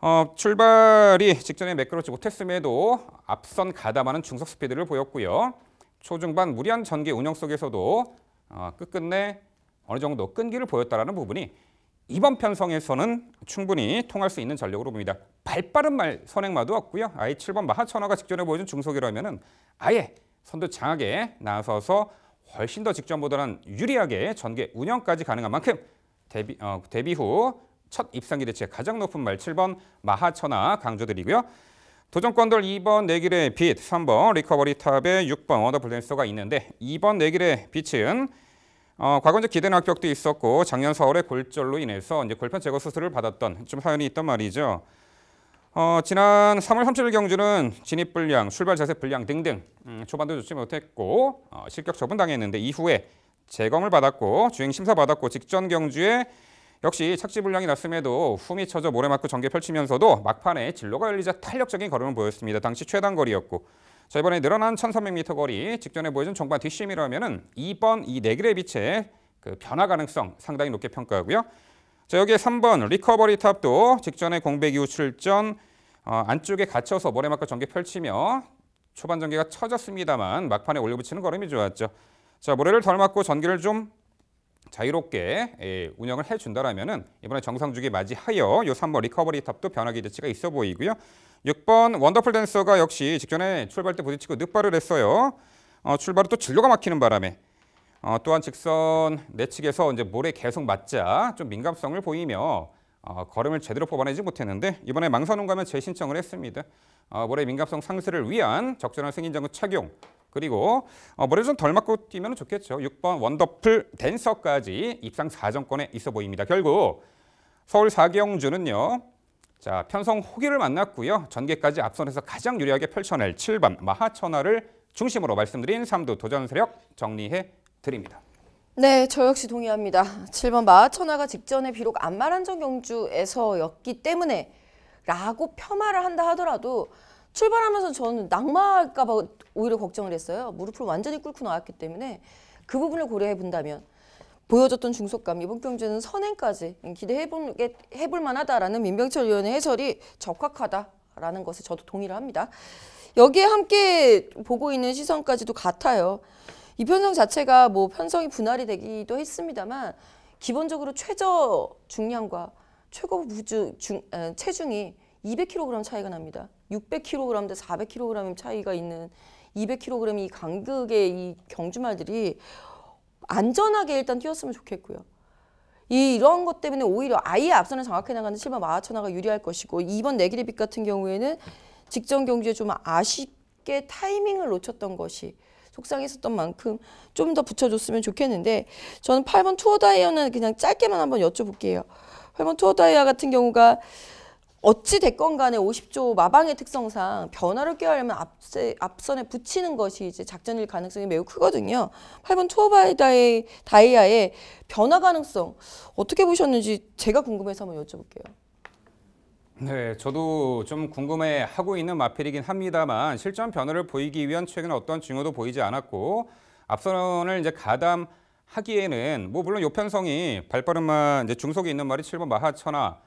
어, 출발이 직전에 매끄럽지 못했음에도 앞선 가담하는 중속 스피드를 보였고요. 초중반 무리한 전개 운영 속에서도 어, 끝끝내 어느 정도 끈기를 보였다는 부분이 이번 편성에서는 충분히 통할 수 있는 전력으로 봅니다. 발빠른 말 선행마도 없고요. 아예 7번 마하천하가 직전에 보여준 중속이라면 아예 선두 장하게 나서서 훨씬 더 직전보다는 유리하게 전개 운영까지 가능한 만큼 데뷔, 어, 데뷔 후첫 입상기 대체 가장 높은 말 7번 마하천하 강조드리고요. 도전권들 2번 내길의 빛, 3번 리커버리 탑에 6번 워더블랜서가 있는데 2번 내길의 빛은 어, 과거 이 기대 낙벽도 있었고 작년 4월에 골절로 인해서 이제 골판 제거 수술을 받았던 좀 사연이 있단 말이죠. 어, 지난 3월 3일 경주는 진입 불량, 출발 자세 불량 등등 음, 초반도 좋지 못했고 어, 실격 처분당했는데 이후에 재검을 받았고 주행 심사 받았고 직전 경주에 역시 착지 불량이 났음에도 후미쳐져 모래맞고 전개 펼치면서도 막판에 진로가 열리자 탄력적인 걸음을 보였습니다. 당시 최단거리였고 자 이번에 늘어난 1300m 거리 직전에 보여준 정반 뒷심이라면은 2번 이 네그레 빛의 그 변화 가능성 상당히 높게 평가하고요. 자 여기에 3번 리커버리 탑도 직전에 공백이 우출전 어, 안쪽에 갇혀서 모래막과 전개 펼치며 초반 전개가 처졌습니다만 막판에 올려붙이는 걸음이 좋았죠. 자 모래를 덜 맞고 전기를좀 자유롭게 예, 운영을 해준다라면은 이번에 정상주기 맞이하여 요 3번 리커버리 탑도 변화 기대치가 있어 보이고요. 6번 원더풀 댄서가 역시 직전에 출발 때 부딪히고 늑발을 했어요. 어, 출발이 또 진로가 막히는 바람에 어, 또한 직선 내측에서 이제 모래 계속 맞자 좀 민감성을 보이며 어, 걸음을 제대로 뽑아내지 못했는데 이번에 망선홍 가면 재신청을 했습니다. 어, 모래 민감성 상쇄를 위한 적절한 승인장구 착용 그리고 어, 머리를 좀덜 맞고 뛰면 좋겠죠. 6번 원더풀 댄서까지 입상 4정권에 있어 보입니다. 결국 서울 사경주는요. 자 편성 호기를 만났고요. 전개까지 앞선에서 가장 유리하게 펼쳐낼 7번 마하천하를 중심으로 말씀드린 3두 도전 세력 정리해 드립니다. 네, 저 역시 동의합니다. 7번 마하천하가 직전에 비록 안마란정 경주에서였기 때문에 라고 폄하를 한다 하더라도 출발하면서 저는 낙마할까 봐 오히려 걱정을 했어요. 무릎을 완전히 꿇고 나왔기 때문에 그 부분을 고려해 본다면 보여줬던 중속감 이번 경제는 선행까지 기대해보게 해볼 만하다라는 민병철 위원의 해설이 적확하다라는 것에 저도 동의를 합니다. 여기에 함께 보고 있는 시선까지도 같아요. 이 편성 자체가 뭐 편성이 분할이 되기도 했습니다만 기본적으로 최저 중량과 최고 부주 중, 체중이 200kg 차이가 납니다. 600kg 대 400kg의 차이가 있는 200kg의 이 간극의 이 경주말들이 안전하게 일단 뛰었으면 좋겠고요. 이 이런 것 때문에 오히려 아예 앞선을 장악해 나가는 실버 마하천하가 유리할 것이고 이번 내기리빅 같은 경우에는 직전 경주에 좀 아쉽게 타이밍을 놓쳤던 것이 속상했었던 만큼 좀 더 붙여줬으면 좋겠는데 저는 8번 투어다이어는 그냥 짧게만 한번 여쭤볼게요. 8번 투어다이어 같은 경우가 어찌 됐건 간에 50조 마방의 특성상 변화를 꾀하려면 앞세, 앞선에 붙이는 것이 이제 작전일 가능성이 매우 크거든요. 8번 초바이 다이, 다이아의 변화 가능성 어떻게 보셨는지 제가 궁금해서 한번 여쭤볼게요. 네, 저도 좀 궁금해하고 있는 마필이긴 합니다만 실전 변화를 보이기 위한 최근 어떤 징후도 보이지 않았고 앞선을 이제 가담하기에는 뭐 물론 요편성이 발빠름만 이제 중속이 있는 말이 7번 마하천하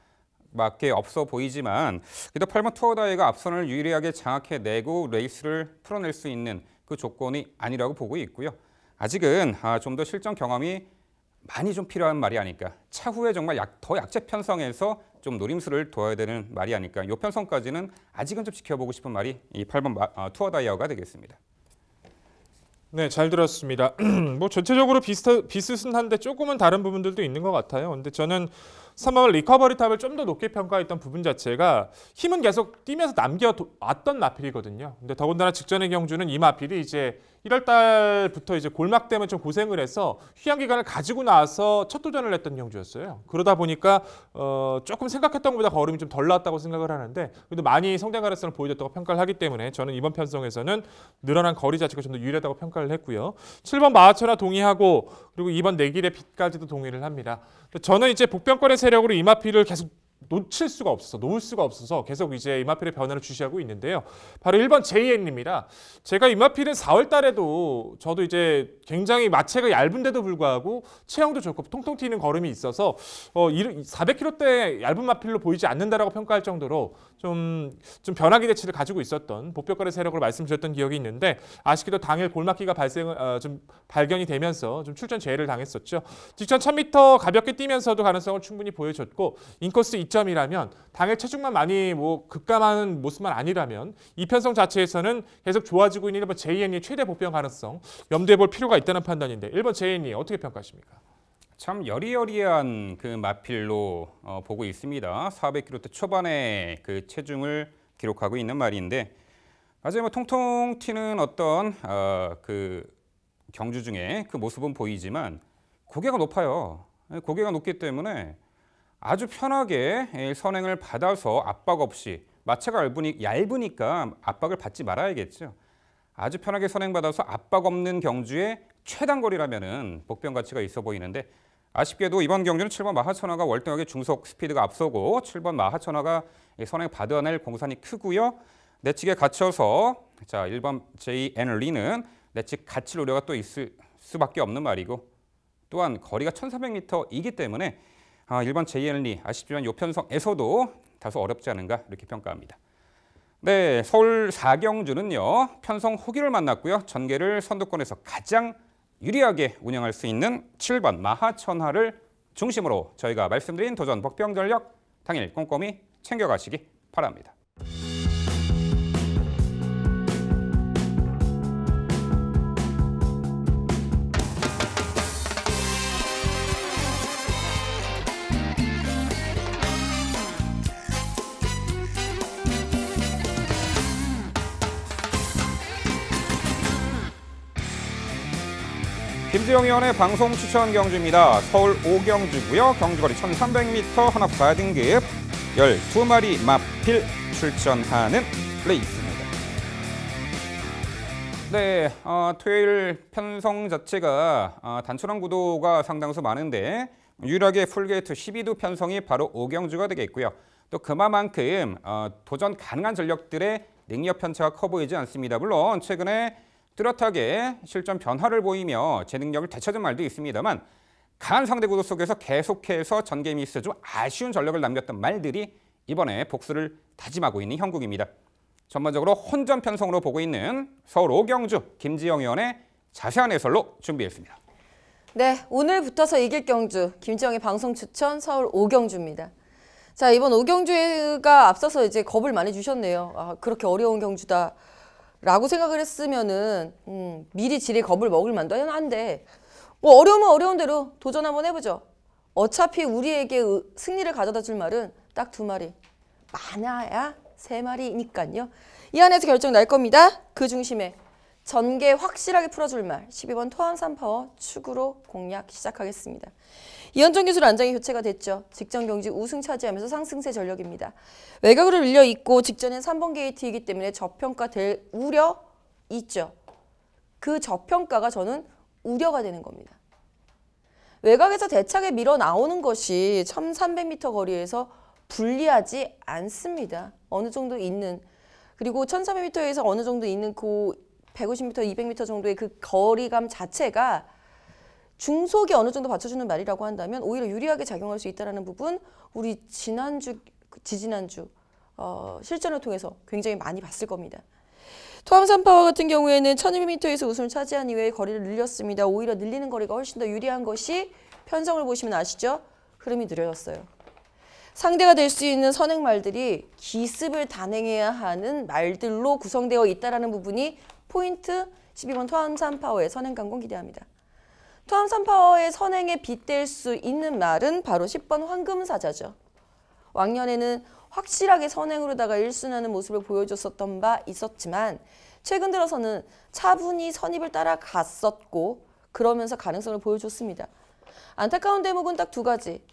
밖에 없어 보이지만 그래도 팔번 투어다이가 앞선을 유리하게 장악해내고 레이스를 풀어낼 수 있는 그 조건이 아니라고 보고 있고요. 아직은 아, 좀더 실전 경험이 많이 좀 필요한 말이 아닐까. 차후에 정말 약, 더 약재 편성해서좀 노림수를 둬야 되는 말이 아닐까. 요 편성까지는 아직은 좀 지켜보고 싶은 말이 이 8번 마, 어, 투어 다이어가 되겠습니다. 네, 잘 들었습니다. 뭐 전체적으로 비슷 비슷은 한데 조금은 다른 부분들도 있는 것 같아요. 근데 저는 3번 리커버리 탑을 좀 더 높게 평가했던 부분 자체가 힘은 계속 뛰면서 남겨왔던 마필이거든요. 근데 더군다나 직전의 경주는 이 마필이 이제 1월 달부터 이제 골막 때문에 좀 고생을 해서 휴양 기간을 가지고 나서 첫 도전을 했던 경주였어요. 그러다 보니까 어, 조금 생각했던 것보다 걸음이 좀 덜 나왔다고 생각을 하는데 그래도 많이 성장 가능성을 보여줬다고 평가를 하기 때문에 저는 이번 편성에서는 늘어난 거리 자체가 좀 더 유리하다고 평가를 했고요. 7번 마하처나 동의하고 그리고 2번 내길의 빛까지도 동의를 합니다. 저는 이제 복병권의 세력으로 이마필을 계속 놓칠 수가 없어서 놓을 수가 없어서 계속 이제 이마필의 변화를 주시하고 있는데요. 바로 1번 JN입니다. 제가 이마필은 4월 달에도 저도 이제 굉장히 마체가 얇은데도 불구하고 체형도 좋고 통통 튀는 걸음이 있어서 어, 400kg대 얇은 마필로 보이지 않는다라고 평가할 정도로 좀, 좀 변화기 대치를 가지고 있었던 복벽거래 세력을 말씀드렸던 기억이 있는데 아쉽게도 당일 골막기가 발생, 어, 좀 발견이 되면서 좀 출전 제외를 당했었죠. 직전 1000m 가볍게 뛰면서도 가능성을 충분히 보여줬고 인코스 2점이라면 당일 체중만 많이 뭐 급감하는 모습만 아니라면 이편성 자체에서는 계속 좋아지고 있는 1번 JNE 최대 복병 가능성 염두에 볼 필요가 있다는 판단인데 1번 JNE 어떻게 평가하십니까? 참 여리여리한 그 마필로 어, 보고 있습니다. 400kg 초반의 그 체중을 기록하고 있는 말인데 아주 뭐 통통 튀는 어떤 어, 그 경주 중에 그 모습은 보이지만 고개가 높아요. 예, 고개가 높기 때문에 아주 편하게 선행을 받아서 압박 없이 마차가 얇으니, 까 압박을 받지 말아야겠죠. 아주 편하게 선행받아서 압박 없는 경주의 최단거리라면 복병 가치가 있어 보이는데 아쉽게도 이번 경주는 7번 마하천화가 월등하게 중속 스피드가 앞서고 7번 마하천화가 선행 받아낼 공산이 크고요. 내측에 갇혀서 자 1번 JN 리는 내측 갇힐 우려가 또 있을 수밖에 없는 말이고 또한 거리가 1,400m이기 때문에 아, 1번 JN 리 아쉽지만 요 편성에서도 다소 어렵지 않은가 이렇게 평가합니다. 네, 서울 사경주는요. 편성 호기를 만났고요. 전개를 선두권에서 가장 유리하게 운영할 수 있는 7번 마하천하를 중심으로 저희가 말씀드린 도전 복병전력 당일 꼼꼼히 챙겨가시기 바랍니다. 수영위원회 방송 추천 경주입니다. 서울 오경주고요. 경주거리 1300m 한업 4등급 12마리 마필 출전하는 레이스입니다. 네, 어, 토요일 편성 자체가 어, 단촐한 구도가 상당수 많은데 유일하 풀게이트 12두 편성이 바로 오경주가 되겠고요. 또 그만큼 어, 도전 가능한 전력들의 능력 편차가 커 보이지 않습니다. 물론 최근에 뚜렷하게 실전 변화를 보이며 제 능력을 되찾은 말도 있습니다만 강한 상대 구도 속에서 계속해서 전개 미스 좀 아쉬운 전력을 남겼던 말들이 이번에 복수를 다짐하고 있는 형국입니다. 전반적으로 혼전 편성으로 보고 있는 서울 오경주 김지영 의원의 자세한 해설로 준비했습니다. 네, 오늘 붙어서 이길 경주 김지영의 방송 추천 서울 오경주입니다. 자 이번 오경주가 앞서서 이제 겁을 많이 주셨네요. 아 그렇게 어려운 경주다. 라고 생각을 했으면은 음, 미리 지리 겁을 먹을 만도 한데 뭐 어려우면 어려운 대로 도전 한번 해보죠. 어차피 우리에게 승리를 가져다 줄 말은 딱 두 마리 많아야 세 마리니까요. 이 안에서 결정 날 겁니다. 그 중심에 전개 확실하게 풀어줄 말 12번 토함산파워 축으로 공략 시작하겠습니다. 이현정 교수는 안장이 교체가 됐죠. 직전 경기 우승 차지하면서 상승세 전력입니다. 외곽으 밀려 있고 직전엔 3번 게이트이기 때문에 저평가될 우려 있죠. 그 저평가가 저는 우려가 되는 겁니다. 외곽에서 대차게 밀어 나오는 것이 1300m 거리에서 불리하지 않습니다. 어느 정도 있는 그리고 1300m에서 어느 정도 있는 그 150m, 200m 정도의 그 거리감 자체가 중속이 어느 정도 받쳐주는 말이라고 한다면 오히려 유리하게 작용할 수 있다는 부분 우리 지난주, 지지난주 어, 실전을 통해서 굉장히 많이 봤을 겁니다. 토함산파워 같은 경우에는 1200m에서 우승을 차지한 이외에 거리를 늘렸습니다. 오히려 늘리는 거리가 훨씬 더 유리한 것이 편성을 보시면 아시죠? 흐름이 느려졌어요. 상대가 될 수 있는 선행말들이 기습을 단행해야 하는 말들로 구성되어 있다는 부분이 포인트 12번 토함산파워의 선행강공 기대합니다. 투암 슨 파워의 선행에 빗댈 수 있는 말은 바로 10번 황금사자죠. 왕년에는 확실하게 선행으로다가 일순하는 모습을 보여줬었던 바 있었지만 최근 들어서는 차분히 선입을 따라갔었고 그러면서 가능성을 보여줬습니다. 안타까운 대목은 딱 두 가지.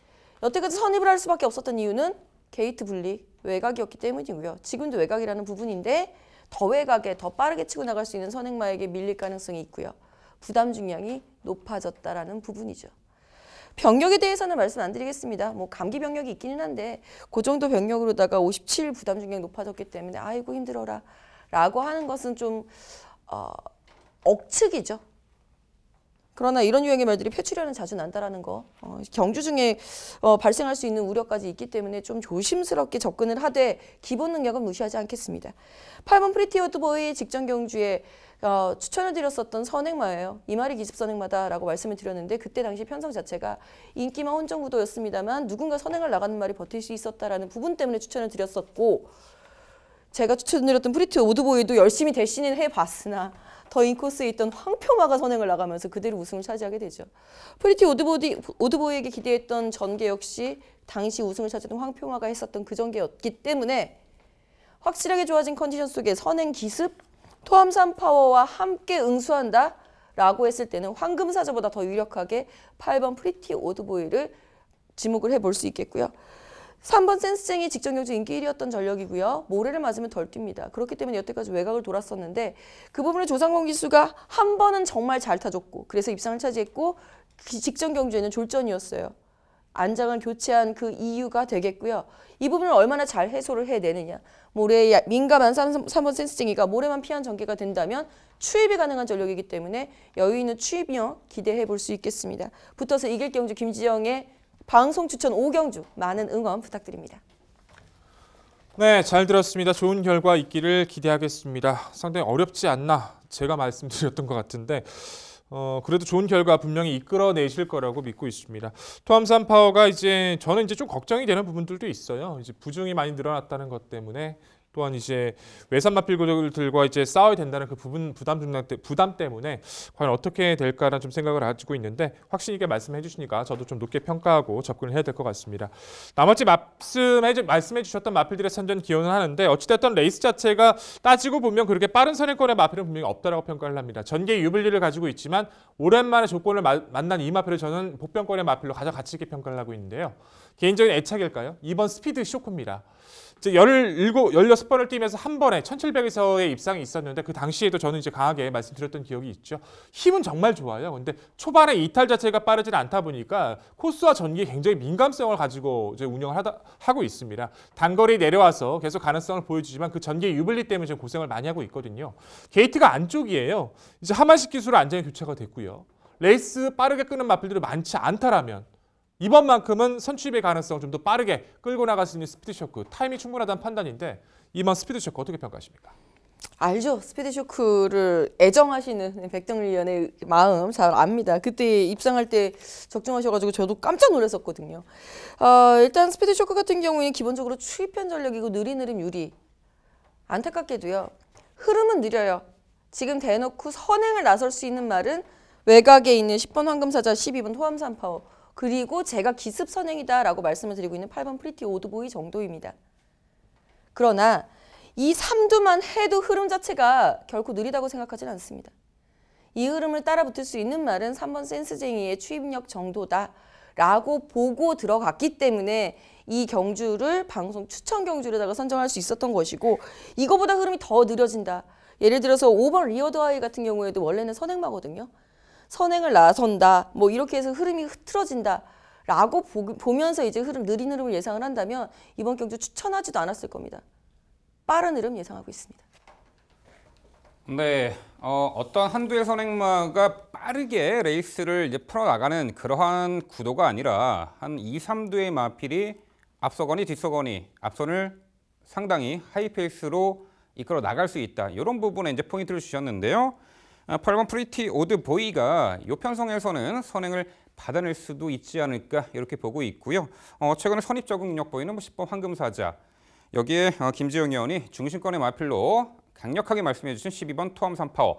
여태까지 선입을 할 수밖에 없었던 이유는 게이트 분리, 외곽이었기 때문이고요. 지금도 외곽이라는 부분인데 더 외곽에 더 빠르게 치고 나갈 수 있는 선행마에게 밀릴 가능성이 있고요. 부담 중량이 높아졌다라는 부분이죠. 병력에 대해서는 말씀 안 드리겠습니다. 뭐 감기 병력이 있기는 한데 그 정도 병력으로다가 57 부담 중량 높아졌기 때문에 아이고 힘들어라 라고 하는 것은 좀 어, 억측이죠. 그러나 이런 유형의 말들이 표출량은 자주 난다라는 거. 어, 경주 중에 어, 발생할 수 있는 우려까지 있기 때문에 좀 조심스럽게 접근을 하되 기본 능력은 무시하지 않겠습니다. 8번 프리티오드보이 직전 경주에 어, 추천을 드렸었던 선행마예요. 이말이 기습선행마다라고 말씀을 드렸는데 그때 당시 편성 자체가 인기만 혼정구도였습니다만 누군가 선행을 나가는 말이 버틸 수 있었다라는 부분 때문에 추천을 드렸었고 제가 추천드렸던 프리티오드보이도 열심히 대신을 해봤으나 더 인코스에 있던 황표마가 선행을 나가면서 그대로 우승을 차지하게 되죠. 프리티 오드보디, 오드보이에게 기대했던 전개 역시 당시 우승을 차지했던 황표마가 했었던 그 전개였기 때문에 확실하게 좋아진 컨디션 속에 선행 기습, 토함산 파워와 함께 응수한다 라고 했을 때는 황금사자보다 더 유력하게 8번 프리티 오드보이를 지목을 해볼 수 있겠고요. 3번 센스쟁이 직전경주 인기 1위였던 전력이고요. 모래를 맞으면 덜 뜁니다. 그렇기 때문에 여태까지 외곽을 돌았었는데 그 부분에 조상공 기수가 한 번은 정말 잘 타줬고 그래서 입상을 차지했고 직전경주에는 졸전이었어요. 안장을 교체한 그 이유가 되겠고요. 이 부분을 얼마나 잘 해소를 해내느냐. 모래에 민감한 3, 번 센스쟁이가 모래만 피한 전개가 된다면 추입이 가능한 전력이기 때문에 여유 있는 추입이요 기대해 볼 수 있겠습니다. 붙어서 이길 경주 김지영의 방송 추천 오경주 많은 응원 부탁드립니다. 네, 잘 들었습니다. 좋은 결과 있기를 기대하겠습니다. 상당히 어렵지 않나 제가 말씀드렸던 것 같은데 어, 그래도 좋은 결과 분명히 이끌어내실 거라고 믿고 있습니다. 토함산 파워가 이제 저는 이제 좀 걱정이 되는 부분들도 있어요. 이제 부중이 많이 늘어났다는 것 때문에 또한 이제 외산 마필구들과 이제 싸워야 된다는 그 부분 부담 부담 때문에 과연 어떻게 될까라는 좀 생각을 가지고 있는데 확신 있게 말씀해 주시니까 저도 좀 높게 평가하고 접근을 해야 될 것 같습니다. 나머지 말씀해, 주, 말씀해 주셨던 마필들의 선전 기여는 하는데 어찌됐든 레이스 자체가 따지고 보면 그렇게 빠른 선행권의 마필은 분명히 없다라고 평가를 합니다. 전개 유불리를 가지고 있지만 오랜만에 조건을 마, 만난 이 마필을 저는 복병권의 마필로 가장 가치 있게 평가를 하고 있는데요. 개인적인 애착일까요? 이번 스피드 쇼크입니다. 이제 17, 16번을 뛰면서 한 번에 1700에서의 입상이 있었는데 그 당시에도 저는 이제 강하게 말씀드렸던 기억이 있죠. 힘은 정말 좋아요. 근데 초반에 이탈 자체가 빠르진 않다 보니까 코스와 전기에 굉장히 민감성을 가지고 이제 운영을 하다, 하고 있습니다. 단거리 내려와서 계속 가능성을 보여주지만 그 전기의 유불리 때문에 지금 고생을 많이 하고 있거든요. 게이트가 안쪽이에요. 이제 하만식 기술로 안전히 교체가 됐고요. 레이스 빠르게 끄는 마필들이 많지 않다라면 이번만큼은 선취입의 가능성을 좀 더 빠르게 끌고 나갈 수 있는 스피드 쇼크, 타임이 충분하다는 판단인데 이번 스피드 쇼크 어떻게 평가하십니까? 알죠. 스피드 쇼크를 애정하시는 백등리연의 마음 잘 압니다. 그때 입상할 때 적중하셔가지고 저도 깜짝 놀랐었거든요. 어, 일단 스피드 쇼크 같은 경우에 기본적으로 추입편 전력이고 느리느림 유리. 안타깝게도요. 흐름은 느려요. 지금 대놓고 선행을 나설 수 있는 말은 외곽에 있는 10번 황금사자, 12번 호암산파워 그리고 제가 기습선행이다라고 말씀을 드리고 있는 8번 프리티 오드보이 정도입니다. 그러나 이 3두만 해도 흐름 자체가 결코 느리다고 생각하진 않습니다. 이 흐름을 따라 붙을 수 있는 말은 3번 센스쟁이의 추입력 정도다. 라고 보고 들어갔기 때문에 이 경주를 방송 추천 경주로다가 선정할 수 있었던 것이고 이거보다 흐름이 더 느려진다. 예를 들어서 5번 리어드아이 같은 경우에도 원래는 선행마거든요. 선행을 나선다. 뭐 이렇게 해서 흐름이 흐트러진다. 라고 보, 면서 이제 흐름 느린 흐름을 예상을 한다면 이번 경주 추천하지도 않았을 겁니다. 빠른 흐름 예상하고 있습니다. 네, 어, 어떤 한두의 선행마가 빠르게 레이스를 이제 풀어나가는 그러한 구도가 아니라 한 2, 3두의 마필이 앞서거니 뒤서거니 앞선을 상당히 하이페이스로 이끌어 나갈 수 있다. 이런 부분에 이제 포인트를 주셨는데요. 8번 아, 프리티 오드 보이가 요편성에서는 선행을 받아낼 수도 있지 않을까 이렇게 보고 있고요. 어, 최근에 선입 적응력 보이는 10번 뭐 황금사자 여기에 어, 김지영 의원이 중심권의 마필로 강력하게 말씀해 주신 12번 토암산파워이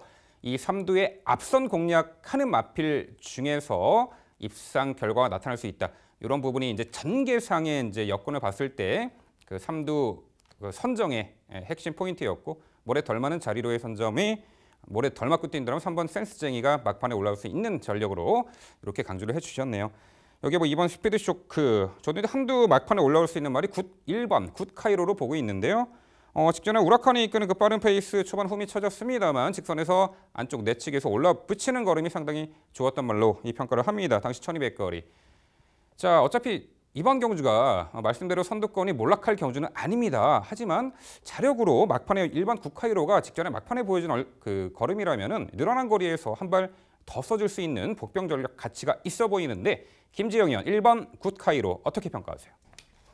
3두의 앞선 공략하는 마필 중에서 입상 결과가 나타날 수 있다. 이런 부분이 이제 전개상의 이제 여건을 봤을 때그 3두 그 선정의 핵심 포인트였고 모래 덜 많은 자리로의 선점이 모래 덜 맞고 뛴다면 3번 센스쟁이가 막판에 올라올 수 있는 전력으로 이렇게 강조를 해주셨네요. 여기 뭐 2번 스피드 쇼크. 저도 한두 막판에 올라올 수 있는 말이 굿 1번 굿 카이로로 보고 있는데요. 어, 직전에 우라칸이 이끄는 그 빠른 페이스 초반 홈이 쳐졌습니다만 직선에서 안쪽 내측에서 올라 붙이는 걸음이 상당히 좋았던 말로 이 평가를 합니다. 당시 1200거리. 자, 어차피 이번 경주가 어, 말씀대로 선두권이 몰락할 경주는 아닙니다. 하지만 자력으로 막판에 일반 국화이로가 직전에 막판에 보여준 그 걸음이라면 늘어난 거리에서 한 발 더 써줄 수 있는 복병 전략 가치가 있어 보이는데 김지영 의원 1번 굿카이로 어떻게 평가하세요?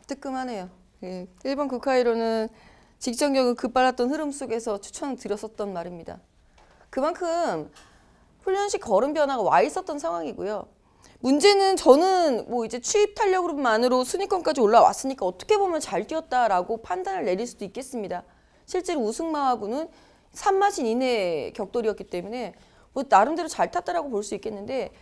뜨끔하네요. 예, 1번 굿카이로는 직전 경은 급발랐던 흐름 속에서 추천드렸었던 을 말입니다. 그만큼 훈련시 걸음 변화가 와 있었던 상황이고요. 문제는 저는 뭐 이제 취입 탄력으로만으로 순위권까지 올라왔으니까 어떻게 보면 잘 뛰었다라고 판단을 내릴 수도 있겠습니다. 실제로 우승마하고는 3마신 이내 격돌이었기 때문에 뭐 나름대로 잘 탔다라고 볼 수 있겠는데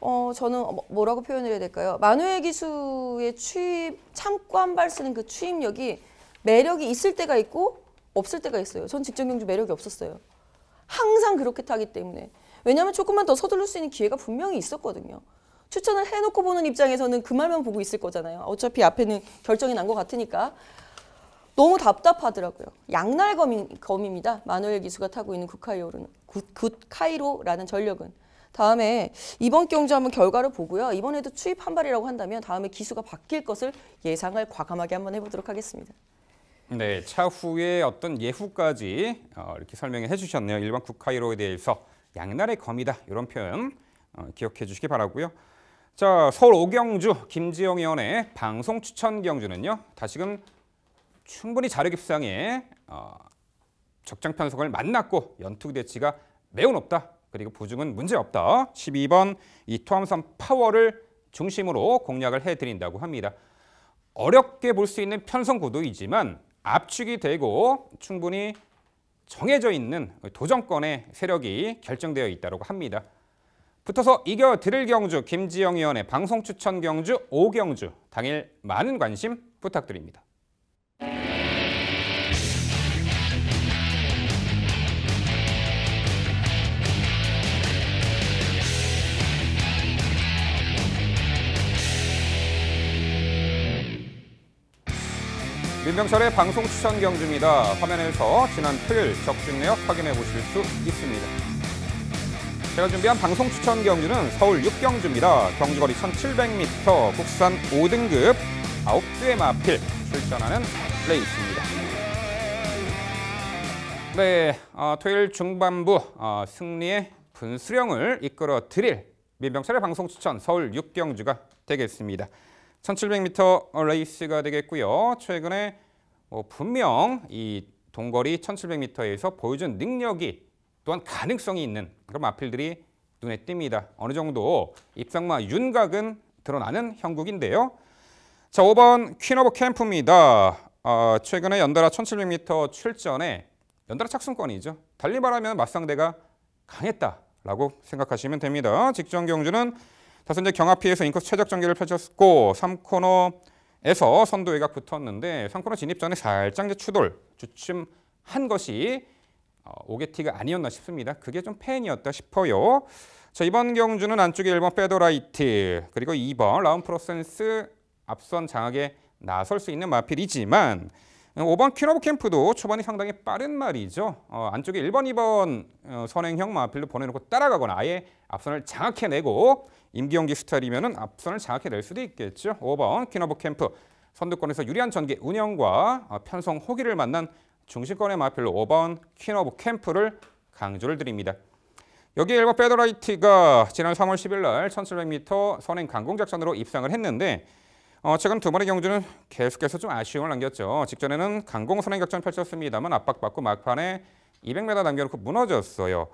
어 저는 뭐, 뭐라고 표현을 해야 될까요? 마누엘 기수의 취입 참고 한 발 쓰는 그 취입력이 매력이 있을 때가 있고 없을 때가 있어요. 전 직전 경주 매력이 없었어요. 항상 그렇게 타기 때문에 왜냐하면 조금만 더 서둘릴 수 있는 기회가 분명히 있었거든요. 추천을 해놓고 보는 입장에서는 그 말만 보고 있을 거잖아요. 어차피 앞에는 결정이 난 것 같으니까. 너무 답답하더라고요. 양날 검, 입니다 마누엘 기수가 타고 있는 굿카이로는 굿, 카이로라는 전력은. 다음에 이번 경주 한번 결과를 보고요. 이번에도 추입 한 발이라고 한다면 다음에 기수가 바뀔 것을 예상을 과감하게 한번 해보도록 하겠습니다. 네, 차후에 어떤 예후까지 어, 이렇게 설명해 주셨네요. 일반 국카이로에 대해서 양날의 검이다 이런 표현 어, 기억해 주시기 바라고요. 자, 서울 오경주 김지영 의원의 방송 추천 경주는요. 다시금 충분히 자료 깁상에 어, 적장 편성을 만났고 연투 대치가 매우 높다. 그리고 보증은 문제 없다. 12번 이 토함선 파워를 중심으로 공략을 해드린다고 합니다. 어렵게 볼 수 있는 편성 구도이지만 압축이 되고 충분히 정해져 있는 도정권의 세력이 결정되어 있다고 합니다. 붙어서 이겨 드릴 경주 김지영 위원의 방송 추천 경주 5경주 당일 많은 관심 부탁드립니다. 민병철의 방송 추천 경주입니다. 화면에서 지난 토요일 적중내역 확인해 보실 수 있습니다. 제가 준비한 방송 추천 경주는 서울 6경주입니다. 경주거리 1700m 국산 5등급 9개 마필 출전하는 레이스입니다. 네, 어, 토요일 중반부 어, 승리의 분수령을 이끌어 드릴 민병철의 방송 추천 서울 6경주가 되겠습니다. 1700m 레이스가 되겠고요. 최근에 뭐 분명 이 동거리 1700m에서 보여준 능력이 또한 가능성이 있는 그런 마필들이 눈에 띕니다. 어느 정도 입상마 윤곽은 드러나는 형국인데요. 자, 5번 퀸오버 캠프입니다. 어, 최근에 연달아 1700m 출전에 연달아 착승권이죠. 달리 말하면 맞상대가 강했다라고 생각하시면 됩니다. 직전 경주는 다선제 경합 피에서 인코스 최적 전기를 펼쳤고 3코너에서 선도회가 붙었는데 3코너 진입 전에 살짝 추돌, 주춤한 것이 어, 오게티가 아니었나 싶습니다. 그게 좀 팬이었다 싶어요. 자 이번 경주는 안쪽에 1번 페더라이트 그리고 2번 라운 프로센스 앞선 장악에 나설 수 있는 마필이지만 5번 음, 퀸오브 캠프도 초반에 상당히 빠른 말이죠. 어, 안쪽에 1번, 2번 어, 선행형 마필로 보내놓고 따라가거나 아예 앞선을 장악해내고 임기영기 스타일이면 앞선을 장악해낼 수도 있겠죠. 5번 퀸오브 캠프 선두권에서 유리한 전개 운영과 어, 편성 호기를 만난 중시권의 마필로 5번 퀸 오브 캠프를 강조를 드립니다. 여기 일과 페더라이티가 지난 3월 10일 날 1700m 선행 강공 작전으로 입상을 했는데 어, 최근 두 번의 경주는 계속해서 좀 아쉬움을 남겼죠. 직전에는 강공 선행 작전 펼쳤습니다만 압박받고 막판에 200m 남겨놓고 무너졌어요.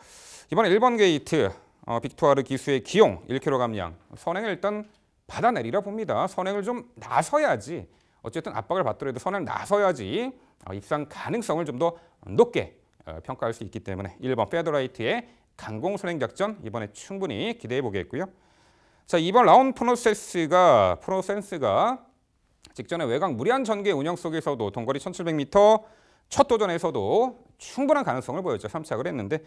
이번 1번 게이트 어, 빅투아르 기수의 기용 1km 감량 선행을 일단 받아내리라 봅니다. 선행을 좀 나서야지 어쨌든 압박을 받더라도 선행 나서야지 어, 입상 가능성을 좀 더 높게 어, 평가할 수 있기 때문에 1번 페더라이트의 강공 선행 작전 이번에 충분히 기대해 보겠고요. 자, 이번 라운 프로세스가 프로센스가 직전에 외곽 무리한 전개 운영 속에서도 동거리 1700m 첫 도전에서도 충분한 가능성을 보였죠. 3착을 했는데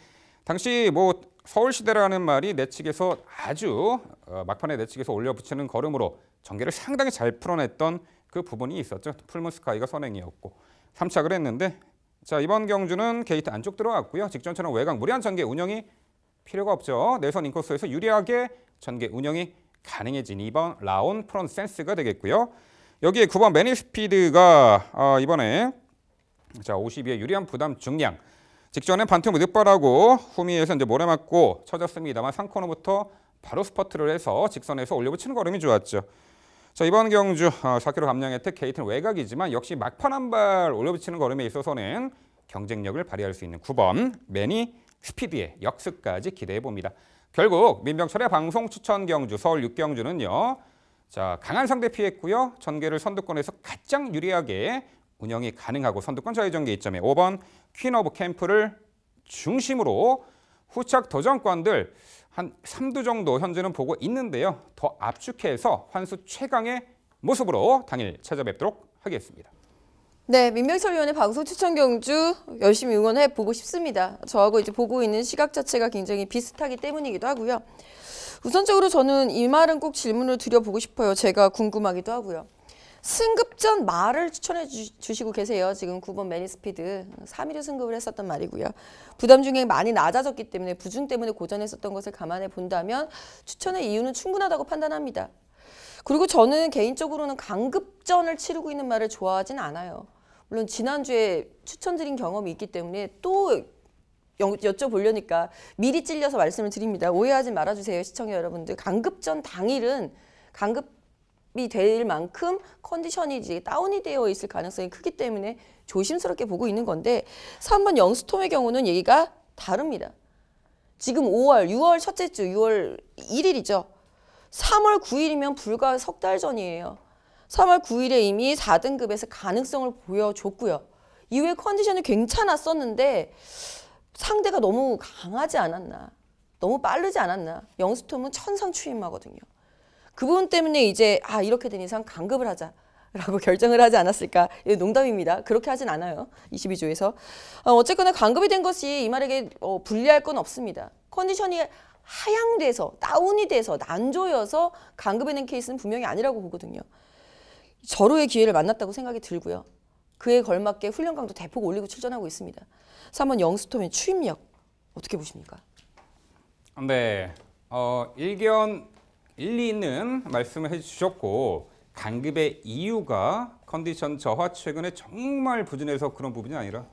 당시 뭐 서울시대라는 말이 내 측에서 아주 어, 막판에 내 측에서 올려붙이는 걸음으로 전개를 상당히 잘 풀어냈던 그 부분이 있었죠. 풀무스카이가 선행이었고 함착을 했는데 자 이번 경주는 게이트 안쪽 들어갔고요. 직전처럼 외곽 무리한 전개 운영이 필요가 없죠. 내선 인코스에서 유리하게 전개 운영이 가능해진 이번 라온 프론 센스가 되겠고요. 여기에 9번 매니스피드가 어, 이번에 자 52의 유리한 부담 중량 직전에 반틈을 늦발하고 후미에서 이제 모래 맞고 쳐졌습니다만 상코너부터 바로 스퍼트를 해서 직선에서 올려붙이는 걸음이 좋았죠. 자 이번 경주 어, 4km 감량했듯 게이트는 외곽이지만 역시 막판 한 발 올려붙이는 걸음에 있어서는 경쟁력을 발휘할 수 있는 9번 매니 스피드의 역습까지 기대해봅니다. 결국 민병철의 방송 추천 경주 서울 6경주는요. 자 강한 상대 피했고요. 전개를 선두권에서 가장 유리하게 운영이 가능하고 선두권 좌회전계 이점에 5번 퀸 오브 캠프를 중심으로 후착 도전권들 한 3두 정도 현재는 보고 있는데요. 더 압축해서 환수 최강의 모습으로 당일 찾아뵙도록 하겠습니다. 네, 민병철 위원의 방송 추천 경주 열심히 응원해 보고 싶습니다. 저하고 이제 보고 있는 시각 자체가 굉장히 비슷하기 때문이기도 하고요. 우선적으로 저는 이 말은 꼭 질문을 드려보고 싶어요. 제가 궁금하기도 하고요. 승급전 말을 추천해 주, 시고 계세요. 지금 9번 매니스피드 3위로 승급을 했었던 말이고요. 부담 중액 많이 낮아졌기 때문에 부중 때문에 고전했었던 것을 감안해 본다면 추천의 이유는 충분하다고 판단합니다. 그리고 저는 개인적으로는 강급전을 치르고 있는 말을 좋아하진 않아요. 물론 지난주에 추천드린 경험이 있기 때문에 또 여쭤보려니까 미리 찔려서 말씀을 드립니다. 오해하지 말아주세요. 시청자 여러분들. 강급전 당일은 강급 업이 될 만큼 컨디션이 이제 다운이 되어 있을 가능성이 크기 때문에 조심스럽게 보고 있는 건데 3번 영스톰의 경우는 얘기가 다릅니다. 지금 5월, 6월 첫째 주, 6월 1일이죠. 3월 9일이면 불과 석 달 전이에요. 3월 9일에 이미 4등급에서 가능성을 보여줬고요. 이후에 컨디션이 괜찮았었는데 상대가 너무 강하지 않았나. 너무 빠르지 않았나. 영스톰은 천상 추임하거든요. 그분 때문에 이제 아 이렇게 된 이상 강급을 하자. 라고 결정을 하지 않았을까 농담입니다 그렇게 하진 않아요 22조에서 어, 쨌거나 강급이 된 것이 이 말에게 어, 불리할 건 없습니다 컨디션이 하향돼서 다운이 돼서 난조여서 강급이 된 케이스는 분명히 아니라고 보거든요 절호의 기회를 만났다고 생각이 들고요 그에 걸맞게 훈련 강도 대폭 올리고 출전하고 있습니다 3번 영스톰의 추임력 어떻게 보십니까? 네 어, 일견 일리 있는 말씀을 해주셨고 강급의 이유가 컨디션 저하 최근에 정말 부진해서 그런 부분이 아니라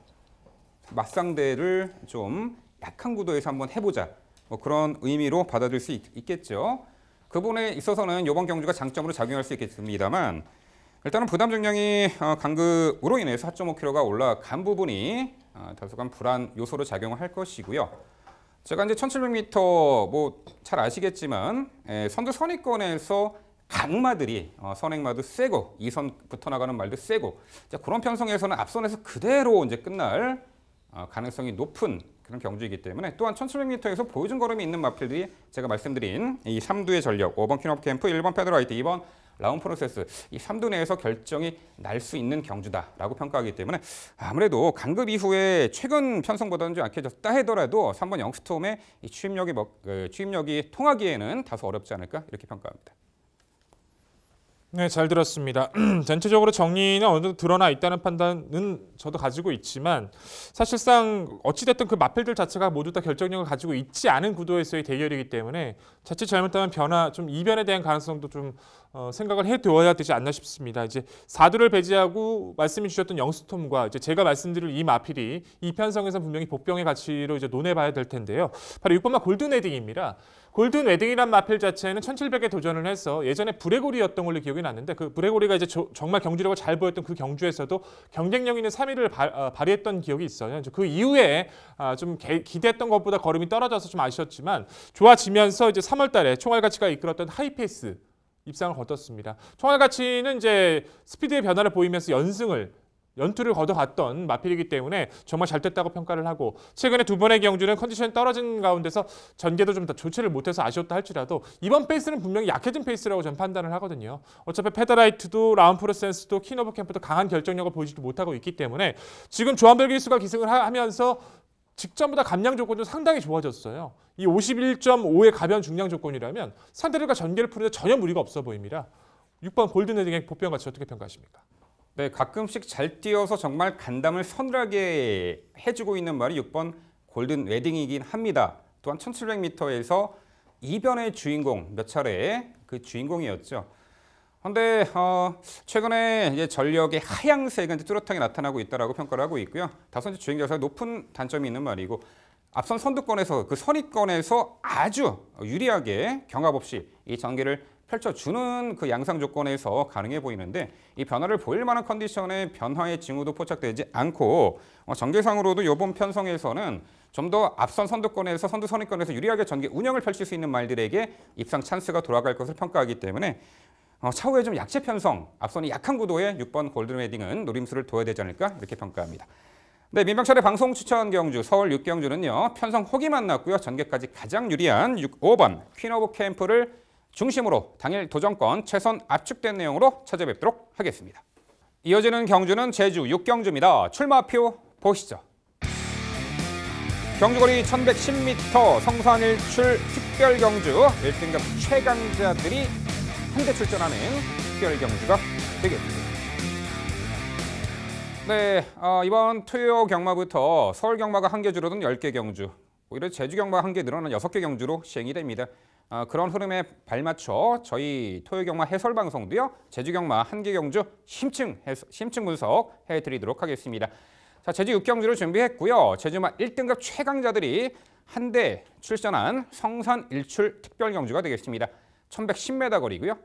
맞상대를 좀 약한 구도에서 한번 해보자 뭐 그런 의미로 받아들일 수 있, 겠죠 그분에 부 있어서는 이번 경주가 장점으로 작용할 수 있겠습니다만 일단은 부담 증량이 강급으로 어, 인해서 4.5kg가 올라간 부분이 어, 다소간 불안 요소로 작용할 것이고요. 제가 이제 1700m 뭐 잘 아시겠지만 에, 예, 선두 선입권에서 악마들이 어, 선행마도 세고 2선 붙어 나가는 말도 세고 자, 그런 편성에서는 앞선에서 그대로 이제 끝날 어, 가능성이 높은 그런 경주이기 때문에 또한 1700m에서 보여준 걸음이 있는 마필들이 제가 말씀드린 이 3두의 전력 5번 퀸업 캠프 1번 페드라이트 2번 라운 프로세스 이 3두 내에서 결정이 날 수 있는 경주다라고 평가하기 때문에 아무래도 강급 이후에 최근 편성보다는 좀 약해졌다 해더라도 3번 영스톰의 이 취입력이 먹, 그 취입력이 통하기에는 다소 어렵지 않을까 이렇게 평가합니다. 네, 잘 들었습니다. 전체적으로 정리는 어느 정도 드러나 있다는 판단은 저도 가지고 있지만 사실상 어찌됐든 그 마필들 자체가 모두 다 결정력을 가지고 있지 않은 구도에서의 대결이기 때문에 자칫 잘못하면 변화, 좀 이변에 대한 가능성도 좀 어, 생각을 해두어야 되지 않나 싶습니다. 이제 사두를 배제하고 말씀해 주셨던 영스톰과 이제 제가 말씀드릴 이 마필이 이편성에서 분명히 복병의 가치로 이제 논해봐야 될 텐데요. 바로 6번마 골든 웨딩입니다. 골든 웨딩이란 마필 자체는 1700에 도전을 해서 예전에 브레고리였던 걸로 기억이 났는데 그 브레고리가 이제 조, 정말 경주력을 잘 보였던 그 경주에서도 경쟁력 있는 3위를 발, 어, 발휘했던 기억이 있어요. 그 이후에 아, 좀 개, 기대했던 것보다 걸음이 떨어져서 좀 아쉬웠지만 좋아지면서 이제 3월 달에 총알 가치가 이끌었던 하이페이스 입상을 거뒀습니다. 청와 가치는 이제 스피드의 변화를 보이면서 연승을 연투를 거둬갔던 마필이기 때문에 정말 잘 됐다고 평가를 하고 최근에 두 번의 경주는 컨디션이 떨어진 가운데서 전개도 좀 더 조치를 못해서 아쉬웠다 할지라도 이번 페이스는 분명히 약해진 페이스라고 저는 판단을 하거든요. 어차피 페더라이트도 라운프로센스도 키노브 캠프도 강한 결정력을 보이지도 못하고 있기 때문에 지금 조한별 기수가 기승을 하면서 직전보다 감량 조건도 상당히 좋아졌어요. 이 51.5의 가변 중량 조건이라면 산데르가 전개를 푸는데 전혀 무리가 없어 보입니다. 6번 골든헤딩의 보병 가치 어떻게 평가하십니까? 네, 가끔씩 잘 뛰어서 정말 간담을 서늘하게 해주고 있는 말이 6번 골든 웨딩이긴 합니다. 또한 1700m에서 이변의 주인공 몇 차례 그 주인공이었죠. 근데 어, 최근에 이제 전력의 하향세가 이제 뚜렷하게 나타나고 있다라고 평가를 하고 있고요. 다소 이제 주행 자세 높은 단점이 있는 말이고 앞선 선두권에서 그 선입권에서 아주 유리하게 경합 없이 이 전기를 펼쳐주는 그 양상 조건에서 가능해 보이는데 이 변화를 보일 만한 컨디션의 변화의 징후도 포착되지 않고 어, 전개상으로도 이번 편성에서는 좀 더 앞선 선두권에서 선두 선입권에서 유리하게 전개 운영을 펼칠 수 있는 말들에게 입상 찬스가 돌아갈 것을 평가하기 때문에 어, 차후에 좀 약체 편성, 앞선이 약한 구도의 6번 골드웨딩은 노림수를 둬야 되지 않을까 이렇게 평가합니다. 네, 민병철의 방송 추천 경주 서울 6경주는요. 편성 호기만 났고요. 전개까지 가장 유리한 6, 5번 퀸 오브 캠프를 중심으로 당일 도전권 최선 압축된 내용으로 찾아뵙도록 하겠습니다. 이어지는 경주는 제주 6경주입니다. 출마표 보시죠. 경주거리 1110m 성산 일출 특별 경주 1등급 최강자들이 상대 출전하는 특별 경주가 되겠습니다. 네, 어, 이번 토요 경마부터 서울 경마가 한개 줄어든 열개 경주, 오히려 제주 경마 한 개 늘어난 여개 경주로 시행이 됩니다. 어, 그런 흐름에 발맞춰 저희 토요 경마 해설 방송도요. 제주 경마 한 개 경주 심층 해서, 심층 분석해 드리도록 하겠습니다. 자, 제주 육경주를 준비했고요. 제주마 일등급 최강자들이 한 대 출전한 성산 일출 특별 경주가 되겠습니다. 1110m 거리고요.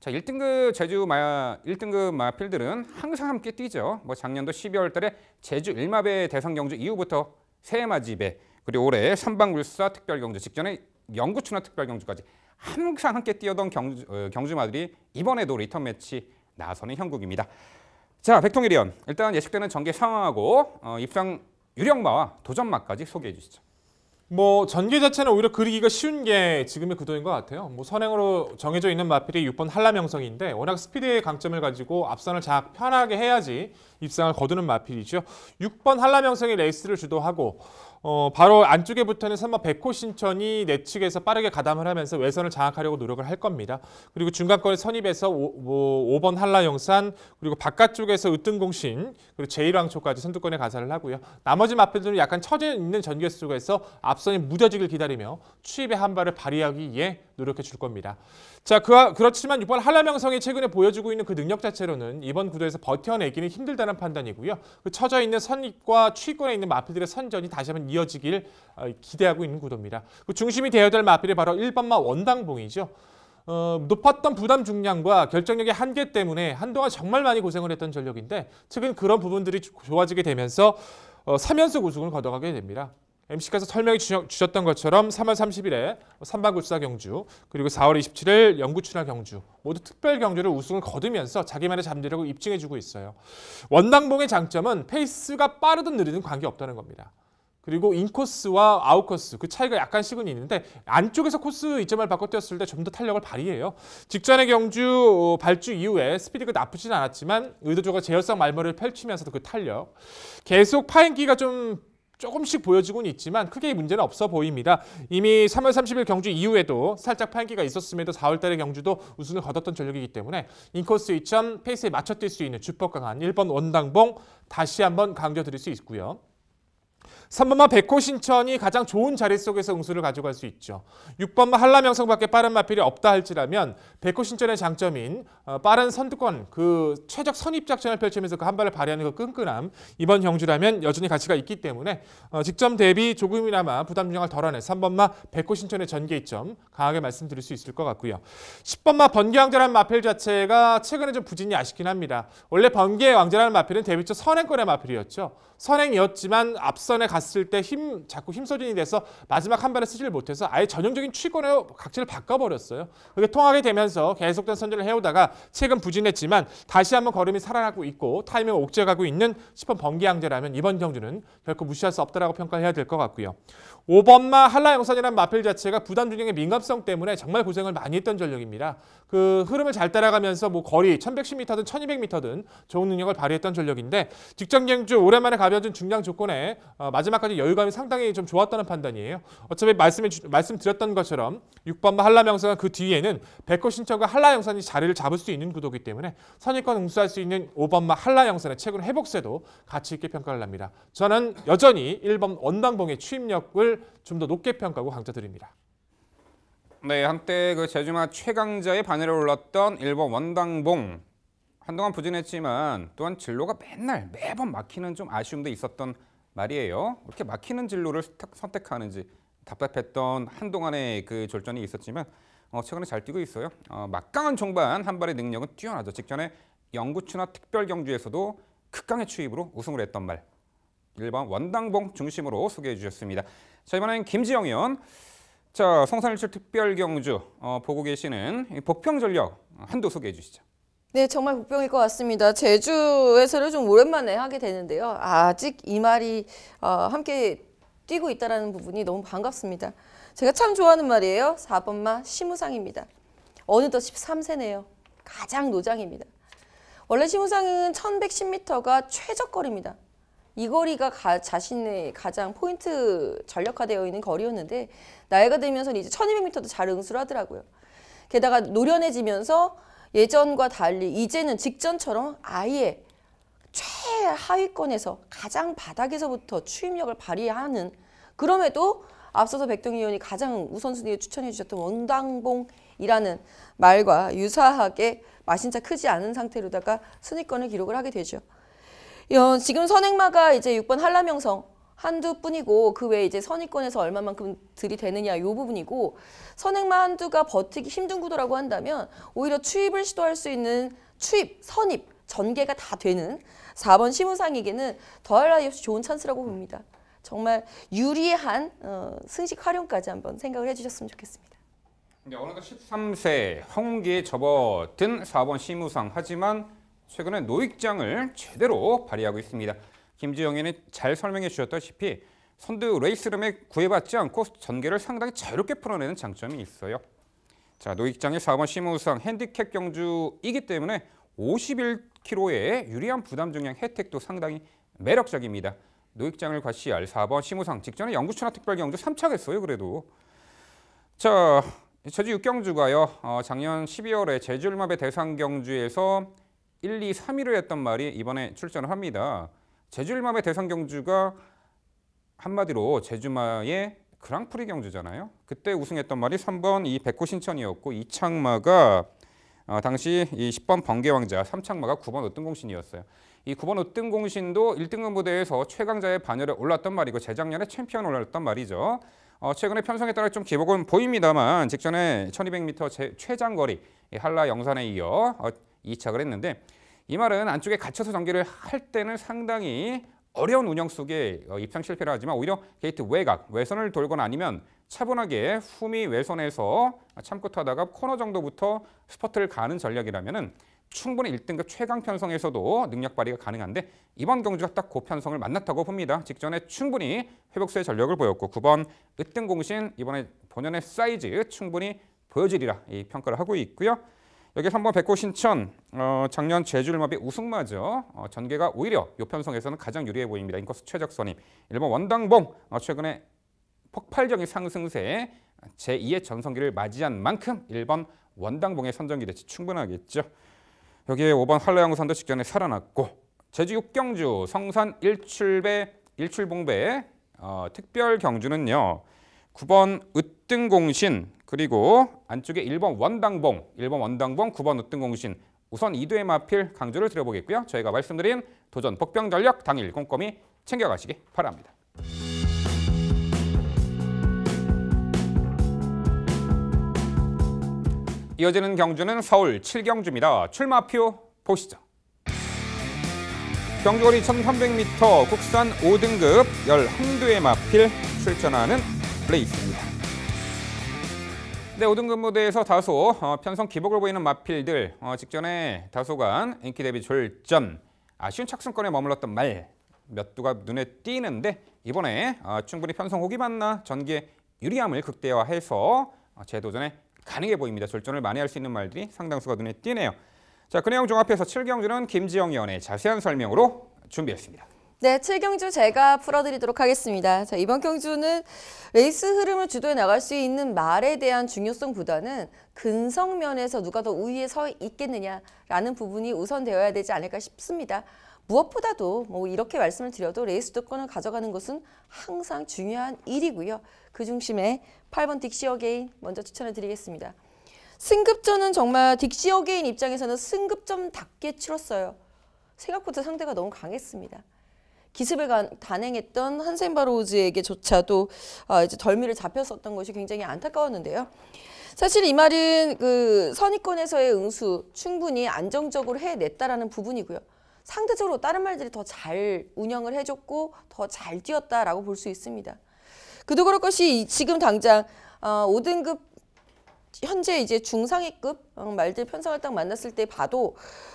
자, 1등급 제주 마 1등급 마필들은 항상 함께 뛰죠. 뭐 작년도 12월 달에 제주 일마배 대상 경주 이후부터 새해맞이배 그리고 올해 삼방불사 특별 경주 직전에 영구춘화 특별 경주까지 항상 함께 뛰었던 경주, 어, 경주마들이 이번에도 리턴 매치 나서는 형국입니다. 자, 백통일이원 일단 예측되는 전개 상황하고 어, 입상 유령마와 도전마까지 소개해 주시죠. 뭐 전개 자체는 오히려 그리기가 쉬운 게 지금의 구도인 것 같아요. 뭐 선행으로 정해져 있는 마필이 6번 한라명성인데 워낙 스피드의 강점을 가지고 앞선을 자 편하게 해야지 입상을 거두는 마필이죠. 6번 한라명성이 레이스를 주도하고 어, 바로 안쪽에 붙어있는 3번 백호 신천이 내측에서 빠르게 가담을 하면서 외선을 장악하려고 노력을 할 겁니다. 그리고 중간권에 선입해서 5, 뭐 5번 한라영산 그리고 바깥쪽에서 으뜸공신 그리고 제1왕초까지 선두권에 가사를 하고요. 나머지 마필들은 약간 처져 있는 전개 속에서 앞선이 무뎌지길 기다리며 추입의 한 발을 발휘하기 위해 노력해 줄 겁니다. 자, 그, 그렇지만 6번 한라명성이 최근에 보여주고 있는 그 능력 자체로는 이번 구도에서 버텨내기는 힘들다는 판단이고요. 그 처져 있는 선입과 취권에 있는 마필들의 선전이 다시 한번 이어지길 어, 기대하고 있는 구도입니다. 그 중심이 되어야 될 마필이 바로 1번마 원당봉이죠. 어, 높았던 부담 중량과 결정력의 한계 때문에 한동안 정말 많이 고생을 했던 전력인데 최근 그런 부분들이 좋아지게 되면서 어, 3연속 우승을 거둬가게 됩니다. MC께서 설명해 주셨던 것처럼 3월 30일에 3구추사 경주 그리고 4월 27일 영구 추나 경주 모두 특별 경주를 우승을 거두면서 자기만의 잠재력을 입증해주고 있어요. 원당봉의 장점은 페이스가 빠르든 느리든 관계없다는 겁니다. 그리고 인코스와 아웃코스 그 차이가 약간씩은 있는데 안쪽에서 코스 이점을 바꿔 뛰었을 때 좀 더 탄력을 발휘해요. 직전의 경주 어, 발주 이후에 스피드가 나쁘진 않았지만 의도적으로 제열성 말머리를 펼치면서도 그 탄력 계속 파행기가 좀 조금씩 보여지곤 있지만 크게 문제는 없어 보입니다. 이미 3월 30일 경주 이후에도 살짝 판기가 있었음에도 4월 달에 경주도 우승을 거뒀던 전력이기 때문에 인코스 2 0 0 0 페이스에 맞춰 뛸 수 있는 주법 강한 1번 원당봉 다시 한번 강조드릴 수 있고요. 3번마 백호 신천이 가장 좋은 자리 속에서 응수를 가져갈 수 있죠. 6번마 한라명성밖에 빠른 마필이 없다 할지라면 백호 신천의 장점인 어, 빠른 선두권 그 최적 선입 작전을 펼치면서 그한 발을 발휘하는 그 끈끈함 이번 경주라면 여전히 가치가 있기 때문에 어, 직접 대비 조금이나마 부담 중량을 덜어낸 3번마 백호 신천의 전개점 강하게 말씀드릴 수 있을 것 같고요. 10번마 번개 왕자라는 마필 자체가 최근에 좀 부진이 아쉽긴 합니다. 원래 번개 왕자라는 마필은 데뷔 초 선행권의 마필이었죠. 선행이었지만 앞선에 갔을 때 힘 자꾸 힘소진이 돼서 마지막 한 발에 쓰지를 못해서 아예 전형적인 취권으로 각질을 바꿔버렸어요. 그게 통하게 되면서 계속된 선전을 해오다가 최근 부진했지만 다시 한번 걸음이 살아나고 있고 타이밍을 옥죄가고 있는 10번 번기양제라면 이번 경주는 결코 무시할 수 없다라고 평가해야 될 것 같고요. 5번마 한라영산이라는 마필 자체가 부담 중형의 민감성 때문에 정말 고생을 많이 했던 전력입니다. 그 흐름을 잘 따라가면서 뭐 거리 1110m든 1200m든 좋은 능력을 발휘했던 전력인데 직전 경주 오랜만에 가면 가려진 중량 조건에 어, 마지막까지 여유감이 상당히 좀 좋았다는 판단이에요. 어차피 말씀해 주, 말씀드렸던 것처럼 6번한라명산그 뒤에는 백호 신청과 한라영산이 자리를 잡을 수 있는 구도기 때문에 선입권 응수할 수 있는 5번 한라영산의 최근 회복세도 가치 있게 평가를 합니다. 저는 여전히 1번 원당봉의 추임력을 좀 더 높게 평가하고 강조드립니다. 네, 한때 그 제주마 최강자의 바늘에 올랐던 1번 원당봉 한동안 부진했지만 또한 진로가 맨날 매번 막히는 좀 아쉬움도 있었던 말이에요. 이렇게 막히는 진로를 선택하는지 답답했던 한동안의 그 절전이 있었지만 어, 최근에 잘 뛰고 있어요. 어, 막강한 정반 한 발의 능력은 뛰어나죠. 직전에 영구추나 특별 경주에서도 극강의 추입으로 우승을 했던 말. 1번 원당봉 중심으로 소개해 주셨습니다. 자 이번엔 김지영 의원. 자 성산일출 특별 경주 어, 보고 계시는 복평 전력 한도 소개해 주시죠. 네, 정말 복병일 것 같습니다. 제주에서를 좀 오랜만에 하게 되는데요. 아직 이 말이 어, 함께 뛰고 있다는 부분이 너무 반갑습니다. 제가 참 좋아하는 말이에요. 4번마 심우상입니다 어느덧 13세네요. 가장 노장입니다. 원래 심우상은 1110m가 최적거리입니다이 거리가 가, 자신의 가장 포인트 전력화되어 있는 거리였는데 나이가 들면서 이제 1200m도 잘 응수를 하더라고요. 게다가 노련해지면서 예전과 달리 이제는 직전처럼 아예 최하위권에서 가장 바닥에서부터 추임력을 발휘하는 그럼에도 앞서서 백동희 의원이 가장 우선순위에 추천해 주셨던 원당봉이라는 말과 유사하게 마신차 크지 않은 상태로다가 순위권을 기록을 하게 되죠. 어, 지금 선행마가 이제 6번 한라명성 한두 뿐이고 그 외에 이제 선입권에서 얼마만큼 들이대느냐요 부분이고 선행마 한두가 버티기 힘든 구도라고 한다면 오히려 추입을 시도할 수 있는 추입, 선입, 전개가 다 되는 4번 시무상에게는 더할 나위 없이 좋은 찬스라고 봅니다. 정말 유리한 어, 승식 활용까지 한번 생각을 해주셨으면 좋겠습니다. 근데 네, 어느덧 13세 황기에 접어든 4번 시무상 하지만 최근에 노익장을 제대로 발휘하고 있습니다. 김지영 의원이 잘 설명해 주셨다시피 선두 레이스룸에 구애받지 않고 전개를 상당히 자유롭게 풀어내는 장점이 있어요. 자, 노익장의 4번 심우상 핸디캡 경주이기 때문에 51kg의 유리한 부담 증량 혜택도 상당히 매력적입니다. 노익장을 과시할 4번 심우상 직전에 영구천하 특별 경주 3차겠어요 그래도. 자, 제주 6경주가요. 어, 작년 12월에 제주마배 대상 경주에서 1, 2, 3위를 했던 말이 이번에 출전을 합니다. 제주일마의 대상 경주가 한마디로 제주마의 그랑프리 경주잖아요. 그때 우승했던 말이 3번 이 백호 신천이었고 이창마가 어, 당시 이 10번 번개왕자 3창마가 9번 으뜸공신이었어요. 이 9번 으뜸공신도 1등급 무대에서 최강자의 반열에 올랐던 말이고 재작년에 챔피언 올랐던 말이죠. 어, 최근에 편성에 따라 좀 기복은 보입니다만 직전에 1200m 최장거리 한라 영산에 이어 어, 2착을 했는데 이 말은 안쪽에 갇혀서 전기를할 때는 상당히 어려운 운영 속에 어, 입상 실패를 하지만 오히려 게이트 외곽, 외선을 돌거나 아니면 차분하게 후미 외선에서 참고 타다가 코너 정도부터 스퍼트를 가는 전략이라면 충분히 1등급 최강 편성에서도 능력 발휘가 가능한데 이번 경주가 딱 그 편성을 만났다고 봅니다. 직전에 충분히 회복수의 전력을 보였고 9번 으뜸공신 이번에 본연의 사이즈 충분히 보여지리라 이 평가를 하고 있고요. 여기 3번 백호 신천 어, 작년 제주일마비 우승마죠. 어, 전개가 오히려 요편성에서는 가장 유리해 보입니다. 인코스 최적 선임. 1번 원당봉 어, 최근에 폭발적인 상승세에 제2의 전성기를 맞이한 만큼 1번 원당봉의 선전기 대치 충분하겠죠. 여기에 5번 한라양산도 직전에 살아났고 제주 육경주 성산 일출배 일출봉배 어, 특별 경주는요. 9번 으뜸공신 그리고 안쪽에 1번 원당봉 1번 원당봉 9번 으뜸공신 우선 2도의 마필 강조를 드려보겠고요. 저희가 말씀드린 도전 복병전력 당일 꼼꼼히 챙겨가시기 바랍니다. 이어지는 경주는 서울 7경주입니다. 출마표 보시죠. 경주거리 1300m 국산 5등급 11두의 마필 출전하는 블레 있습니다. 네, 5등 급무대에서 다소 어, 편성 기복을 보이는 마필들 어, 직전에 다소간 인기 대비 졸전 아쉬운 착승권에 머물렀던 말몇 두가 눈에 띄는데 이번에 어, 충분히 편성 호기 만나 전기의 유리함을 극대화해서 어, 재도전에 가능해 보입니다. 졸전을 많이 할 수 있는 말들이 상당수가 눈에 띄네요. 자, 그 내용 종합해서 7경주는 김지영 위원의 자세한 설명으로 준비했습니다. 네, 7경주 제가 풀어드리도록 하겠습니다. 자, 이번 경주는 레이스 흐름을 주도해 나갈 수 있는 말에 대한 중요성보다는 근성면에서 누가 더 우위에 서 있겠느냐라는 부분이 우선되어야 되지 않을까 싶습니다. 무엇보다도 뭐 이렇게 말씀을 드려도 레이스 도권을 가져가는 것은 항상 중요한 일이고요. 그 중심에 8번 딕시 어게인 먼저 추천을 드리겠습니다. 승급전은 정말 딕시 어게인 입장에서는 승급전답게 치렀어요. 생각보다 상대가 너무 강했습니다. 기습을 단행했던 한센바로우즈에게조차도 어, 아, 이제 덜미를 잡혔었던 것이 굉장히 안타까웠는데요. 사실 이 말은 그 선입권에서의 응수 충분히 안정적으로 해냈다라는 부분이고요. 상대적으로 다른 말들이 더 잘 운영을 해줬고 더 잘 뛰었다라고 볼 수 있습니다. 그도 그럴 것이 지금 당장 어, 아, 5등급 현재 이제 중상위급 어, 말들 편성을 딱 만났을 때 봐도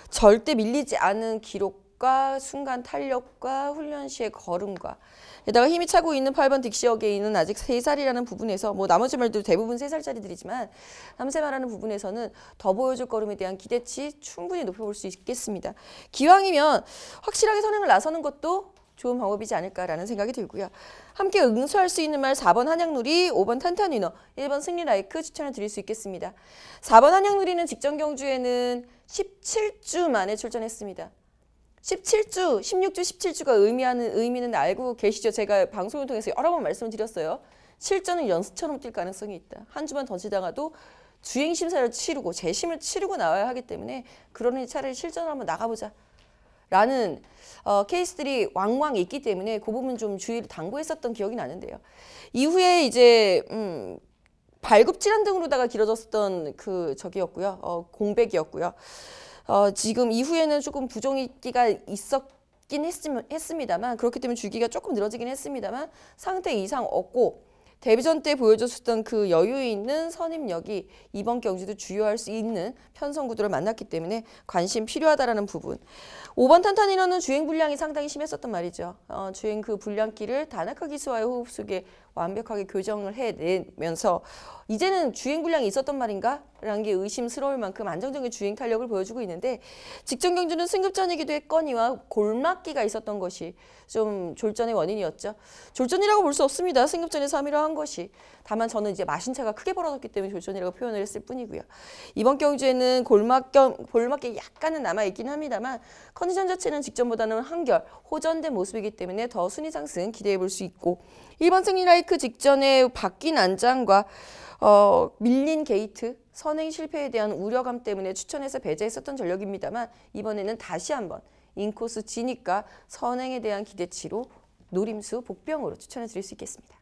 절대 밀리지 않은 기록 근력과 순간 탄력과 훈련 시의 걸음과 게다가 힘이 차고 있는 8번 딕시 어게인은 아직 3살이라는 부분에서 뭐 나머지 말도 대부분 3살짜리들이지만 함세 말하는 부분에서는 더 보여줄 걸음에 대한 기대치 충분히 높여볼 수 있겠습니다. 기왕이면 확실하게 선행을 나서는 것도 좋은 방법이지 않을까라는 생각이 들고요. 함께 응수할 수 있는 말 4번 한약누리, 5번 탄탄위너, 1번 승리라이크 추천을 드릴 수 있겠습니다. 4번 한약누리는 직전 경주에는 17주 만에 출전했습니다. 17주, 16주, 17주가 의미하는 의미는 알고 계시죠? 제가 방송을 통해서 여러 번 말씀을 드렸어요. 7주는 연습처럼 뛸 가능성이 있다. 한 주만 던지다가도 주행 심사를 치르고 재심을 치르고 나와야 하기 때문에 그러니 차라리 실전을 한번 나가보자. 라는 어, 케이스들이 왕왕 있기 때문에 그 부분 좀 주의를 당부했었던 기억이 나는데요. 이후에 이제 음, 발급 질환 등으로다가 길어졌었던 그 저기였고요. 어, 공백이었고요. 어, 지금 이후에는 조금 부종기가 있었긴 했음, 했습니다만 그렇기 때문에 주기가 조금 늘어지긴 했습니다만 상태 이상 없고 데뷔전 때 보여줬었던 그 여유 있는 선임력이 이번 경주도 주요할 수 있는 편성 구도를 만났기 때문에 관심 필요하다라는 부분. 5번 탄탄이너는 주행 불량이 상당히 심했었단 말이죠. 어, 주행 그 불량기를 다나카 기수와의 호흡 속에 완벽하게 교정을 해내면서 이제는 주행 불량이 있었던 말인가? 라는 게 의심스러울 만큼 안정적인 주행 탄력을 보여주고 있는데 직전 경주는 승급 전이기도 했거니와 골막기가 있었던 것이 좀 졸전의 원인이었죠. 졸전이라고 볼 수 없습니다. 승급 전에 3위로 한 것이. 다만 저는 이제 마신 차가 크게 벌어졌기 때문에 졸전이라고 표현을 했을 뿐이고요. 이번 경주에는 골막 겸, 골막기 약간은 남아있긴 합니다만 컨디션 자체는 직전보다는 한결 호전된 모습이기 때문에 더 순위 상승 기대해 볼 수 있고 일본 승리라이크 직전에 바뀐 안장과 어, 밀린 게이트 선행 실패에 대한 우려감 때문에 추천해서 배제했었던 전력입니다만 이번에는 다시 한번 인코스 지니까 선행에 대한 기대치로 노림수 복병으로 추천해 드릴 수 있겠습니다.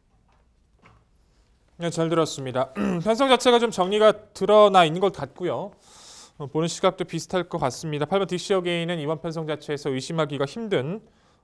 네, 잘 들었습니다. 편성 자체가 좀 정리가 드러나 있는 것 같고요. 어, 보는 시각도 비슷할 것 같습니다. 8번 딕시 어게인은 이번 편성 자체에서 의심하기가 힘든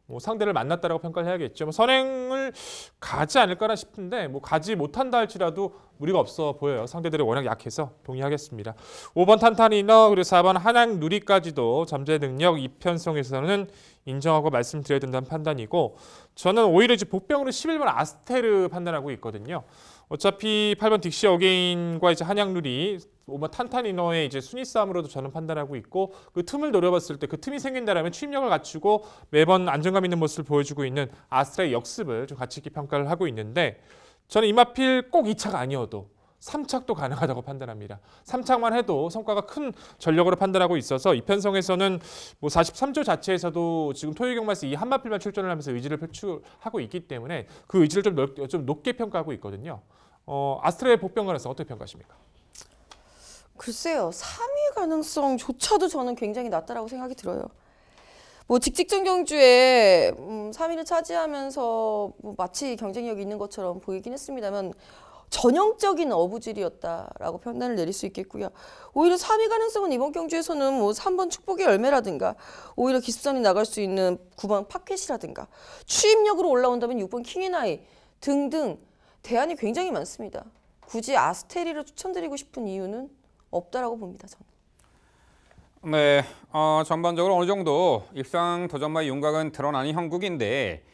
뭐 상대를 만났다라고 평가를 해야겠죠. 뭐 선행을 가지 않을까라 싶은데 뭐 가지 못한다 할지라도 무리가 없어 보여요. 상대들이 워낙 약해서 동의하겠습니다. 5번 탄탄이너 그리고 4번 한양 누리까지도 잠재 능력 이편성에서는 인정하고 말씀드려야 된다는 판단이고 저는 오히려 이제 복병으로 11번 아스테르 판단하고 있거든요. 어차피 8번 딕시 어게인과 이제 한양룰이 오마 탄탄 이너의 이제 순위 싸움으로도 저는 판단하고 있고 그 틈을 노려봤을 때 그 틈이 생긴다라면 취입력을 갖추고 매번 안정감 있는 모습을 보여주고 있는 아스트라의 역습을 좀 같이 있게 평가를 하고 있는데 저는 이마필 꼭 2차가 아니어도 삼착도 가능하다고 판단합니다. 삼착만 해도 성과가 큰 전력으로 판단하고 있어서 이편성에서는 뭐 43조 자체에서도 지금 토요경마스 이 한마필만 출전을 하면서 의지를 표출하고 있기 때문에 그 의지를 좀, 넓, 좀 높게 평가하고 있거든요. 어, 아스트라의 복병 가능성 어떻게 평가하십니까? 글쎄요. 3위 가능성조차도 저는 굉장히 낮다라고 생각이 들어요. 뭐 직직전 경주에 음, 3위를 차지하면서 뭐 마치 경쟁력이 있는 것처럼 보이긴 했습니다만 전형적인 어부질이었다라고 판단을 내릴 수 있겠고요. 오히려 3위 가능성은 이번 경주에서는 뭐 3번 축복의 열매라든가 오히려 기습선이 나갈 수 있는 9번 파켓이라든가 추입력으로 올라온다면 6번 킹이나이 등등 대안이 굉장히 많습니다. 굳이 아스테리를 추천드리고 싶은 이유는 없다라고 봅니다. 저는. 네, 어, 전반적으로 어느 정도 입상 도전마의 윤곽은 드러나는 형국인데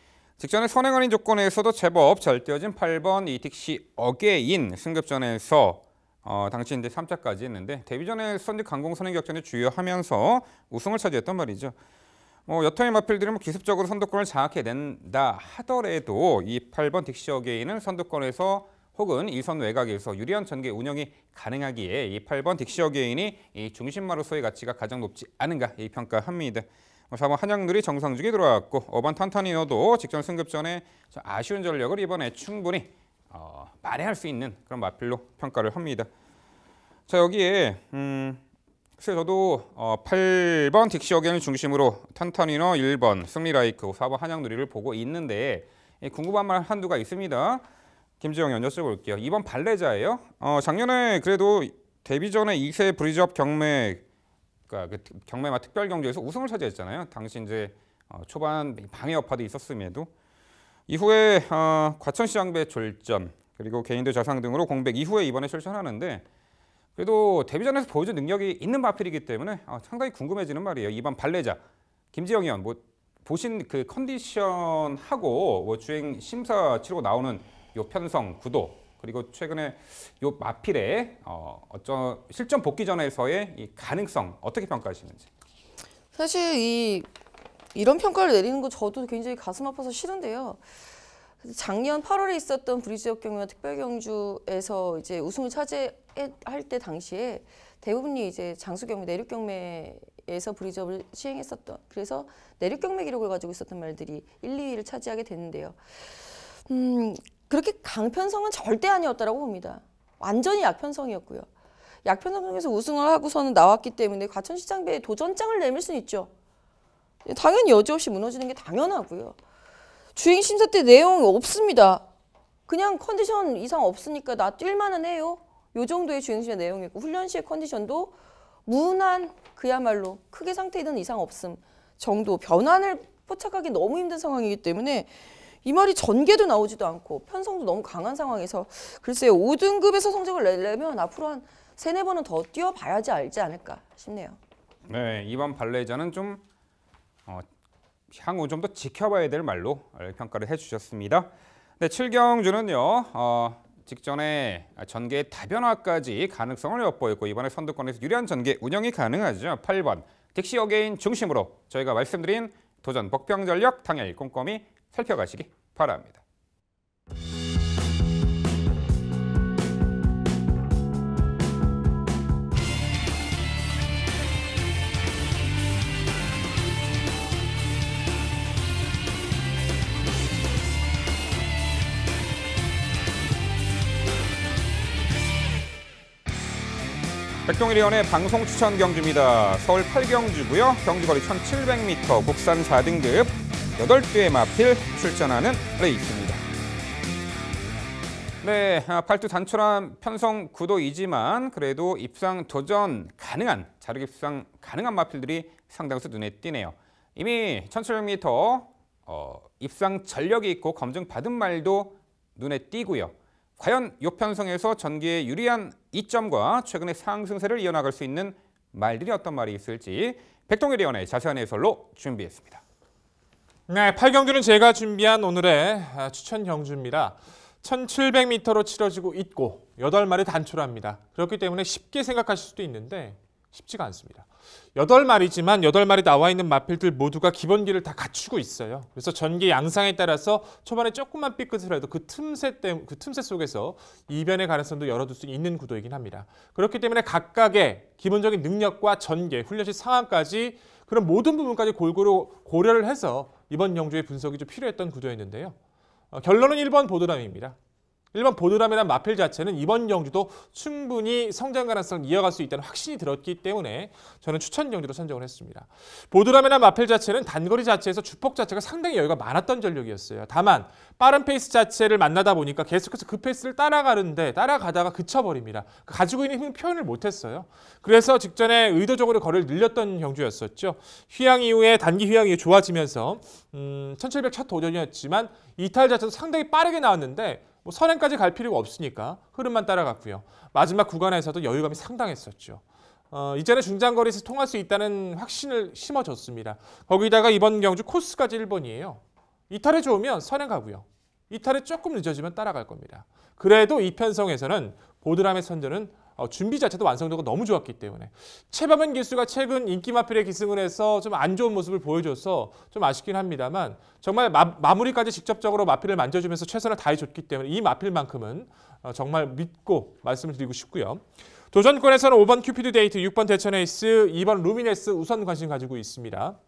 직전에 선행아닌 조건에서도 제법 잘 띄어진 8번 이틱시 어게인 승급전에서 어, 당시 이제 3차까지 했는데 데뷔 전에 선지 강공 선행 격전에 주요하면서 우승을 차지했던 말이죠. 뭐 여타의 마필들이 뭐 기습적으로 선두권을 장악해낸다 하더라도 이 8번 딕시 어게인은 선두권에서 혹은 일선 외곽에서 유리한 전개 운영이 가능하기에 이 8번 딕시 어게인이 이 중심마로서의 가치가 가장 높지 않은가 이 평가합니다. 4번 한양들이 정상 중에 들어왔고 5번 탄탄이너도 직전 승급 전에 아쉬운 전력을 이번에 충분히 어, 만회할 수 있는 그런 마필로 평가를 합니다. 자 여기에 음, 글쎄 저도 어, 8번 딕시 어겐을 중심으로 탄탄이너 1번 승리라이크 4번 한양누리를 보고 있는데 예, 궁금한 말 한두가 있습니다. 김지영 연 여쭤볼게요. 2번 발레자예요. 어, 작년에 그래도 데뷔 전에 2세 브리즈업 경매 그러니까 그 경매마 특별 경주에서 우승을 차지했잖아요. 당시 이제 어, 초반 방해 여파도 있었음에도 이후에 어, 과천시장배 졸전 그리고 개인도 자상 등으로 공백 이후에 이번에 출전하는데 그래도 데뷔전에서 보여준 능력이 있는 바필이기 때문에 어, 상당히 궁금해지는 말이에요. 이번 발레자 김지영 의원 뭐 보신 그 컨디션하고 뭐 주행 심사 치르고 나오는 요 편성 구도 그리고 최근에 요 마필의 어, 어쩌 실전 복귀 전에서의 이 가능성 어떻게 평가하시는지? 사실 이 이런 평가를 내리는 거 저도 굉장히 가슴 아파서 싫은데요. 작년 8월에 있었던 브리즈역 경기와 특별경주에서 이제 우승을 차지할 때 당시에 대부분이 이제 장수경매 내륙 경매에서 브리즈업을 시행했었던 그래서 내륙 경매 기록을 가지고 있었던 말들이 1, 2위를 차지하게 됐는데요. 음, 그렇게 강편성은 절대 아니었다라고 봅니다. 완전히 약편성이었고요. 약편성에서 우승을 하고서는 나왔기 때문에 과천시장배에 도전장을 내밀 수는 있죠. 당연히 여지없이 무너지는 게 당연하고요. 주행 심사 때 내용 이 없습니다. 그냥 컨디션 이상 없으니까 나 뛸만은 해요. 요 정도의 주행 심사 내용이고 훈련 시의 컨디션도 무난 그야말로 크게 상태에 든 이상 없음 정도 변환을 포착하기 너무 힘든 상황이기 때문에 이 말이 전개도 나오지도 않고 편성도 너무 강한 상황에서 글쎄요 5등급에서 성적을 내려면 앞으로 한 세네 번은 더 뛰어봐야지 알지 않을까 싶네요. 네 이번 발레자는 좀 어, 향후 좀 더 지켜봐야 될 말로 평가를 해주셨습니다. 네 7경주는요 어, 직전에 전개 다변화까지 가능성을 엿보이고 이번에 선두권에서 유리한 전개 운영이 가능하죠. 8번 딕시 어게인 중심으로 저희가 말씀드린 도전 복병전력 당일 꼼꼼히 살펴가시기 바랍니다. 백동일위원회 방송 추천 경주입니다. 서울 8경주고요. 경주거리 1700m 국산 4등급 여덟 개의 마필 출전하는 레이스입니다. 네, 아, 팔뚝 단출한 편성 구도이지만 그래도 입상 도전 가능한, 자력 입상 가능한 마필들이 상당수 눈에 띄네요. 이미 1700m 어, 입상 전력이 있고 검증받은 말도 눈에 띄고요. 과연 요편성에서 전기에 유리한 이점과 최근의 상승세를 이어나갈 수 있는 말들이 어떤 말이 있을지 백동일 위원의 자세한 해설로 준비했습니다. 네, 8경기는 제가 준비한 오늘의 아, 추천 경주입니다. 1700m로 치러지고 있고 8마리 단초랍니다. 그렇기 때문에 쉽게 생각하실 수도 있는데 쉽지가 않습니다. 8마리지만 8마리 나와 있는 마필들 모두가 기본기를 다 갖추고 있어요. 그래서 전기 양상에 따라서 초반에 조금만 삐끗을 해도 그 틈새, 때, 그 틈새 속에서 이변의 가능성도 열어둘 수 있는 구도이긴 합니다. 그렇기 때문에 각각의 기본적인 능력과 전개, 훈련 시 상황까지 그런 모든 부분까지 골고루 고려를 해서 이번 영조의 분석이 좀 필요했던 구조였는데요. 어, 결론은 1번 보드람입니다. 일반 보드람이란 마필 자체는 이번 경주도 충분히 성장 가능성을 이어갈 수 있다는 확신이 들었기 때문에 저는 추천 경주로 선정을 했습니다. 보드람이란 마필 자체는 단거리 자체에서 주폭 자체가 상당히 여유가 많았던 전력이었어요. 다만 빠른 페이스 자체를 만나다 보니까 계속해서 그 페이스를 따라가는데 따라가다가 그쳐버립니다. 가지고 있는 힘 표현을 못했어요. 그래서 직전에 의도적으로 거리를 늘렸던 경주였었죠. 휴양 이후에 단기 휴양 이후 좋아지면서 음, 1700차 도전이었지만 이탈 자체도 상당히 빠르게 나왔는데 뭐 선행까지 갈 필요가 없으니까 흐름만 따라갔고요. 마지막 구간에서도 여유감이 상당했었죠. 어, 이전에 중장거리에서 통할 수 있다는 확신을 심어줬습니다. 거기다가 이번 경주 코스까지 1번이에요. 이탈에 좋으면 선행 가고요. 이탈에 조금 늦어지면 따라갈 겁니다. 그래도 이편성에서는 보드람의 선전은 어, 준비 자체도 완성도가 너무 좋았기 때문에 최바면 기수가 최근 인기마필에 기승을 해서 좀 안 좋은 모습을 보여줘서 좀 아쉽긴 합니다만 정말 마, 무리까지 직접적으로 마필을 만져주면서 최선을 다해줬기 때문에 이 마필만큼은 어, 정말 믿고 말씀을 드리고 싶고요. 도전권에서는 5번 큐피드 데이트, 6번 대천 에이스, 2번 루미네스 우선 관심 가지고 있습니다.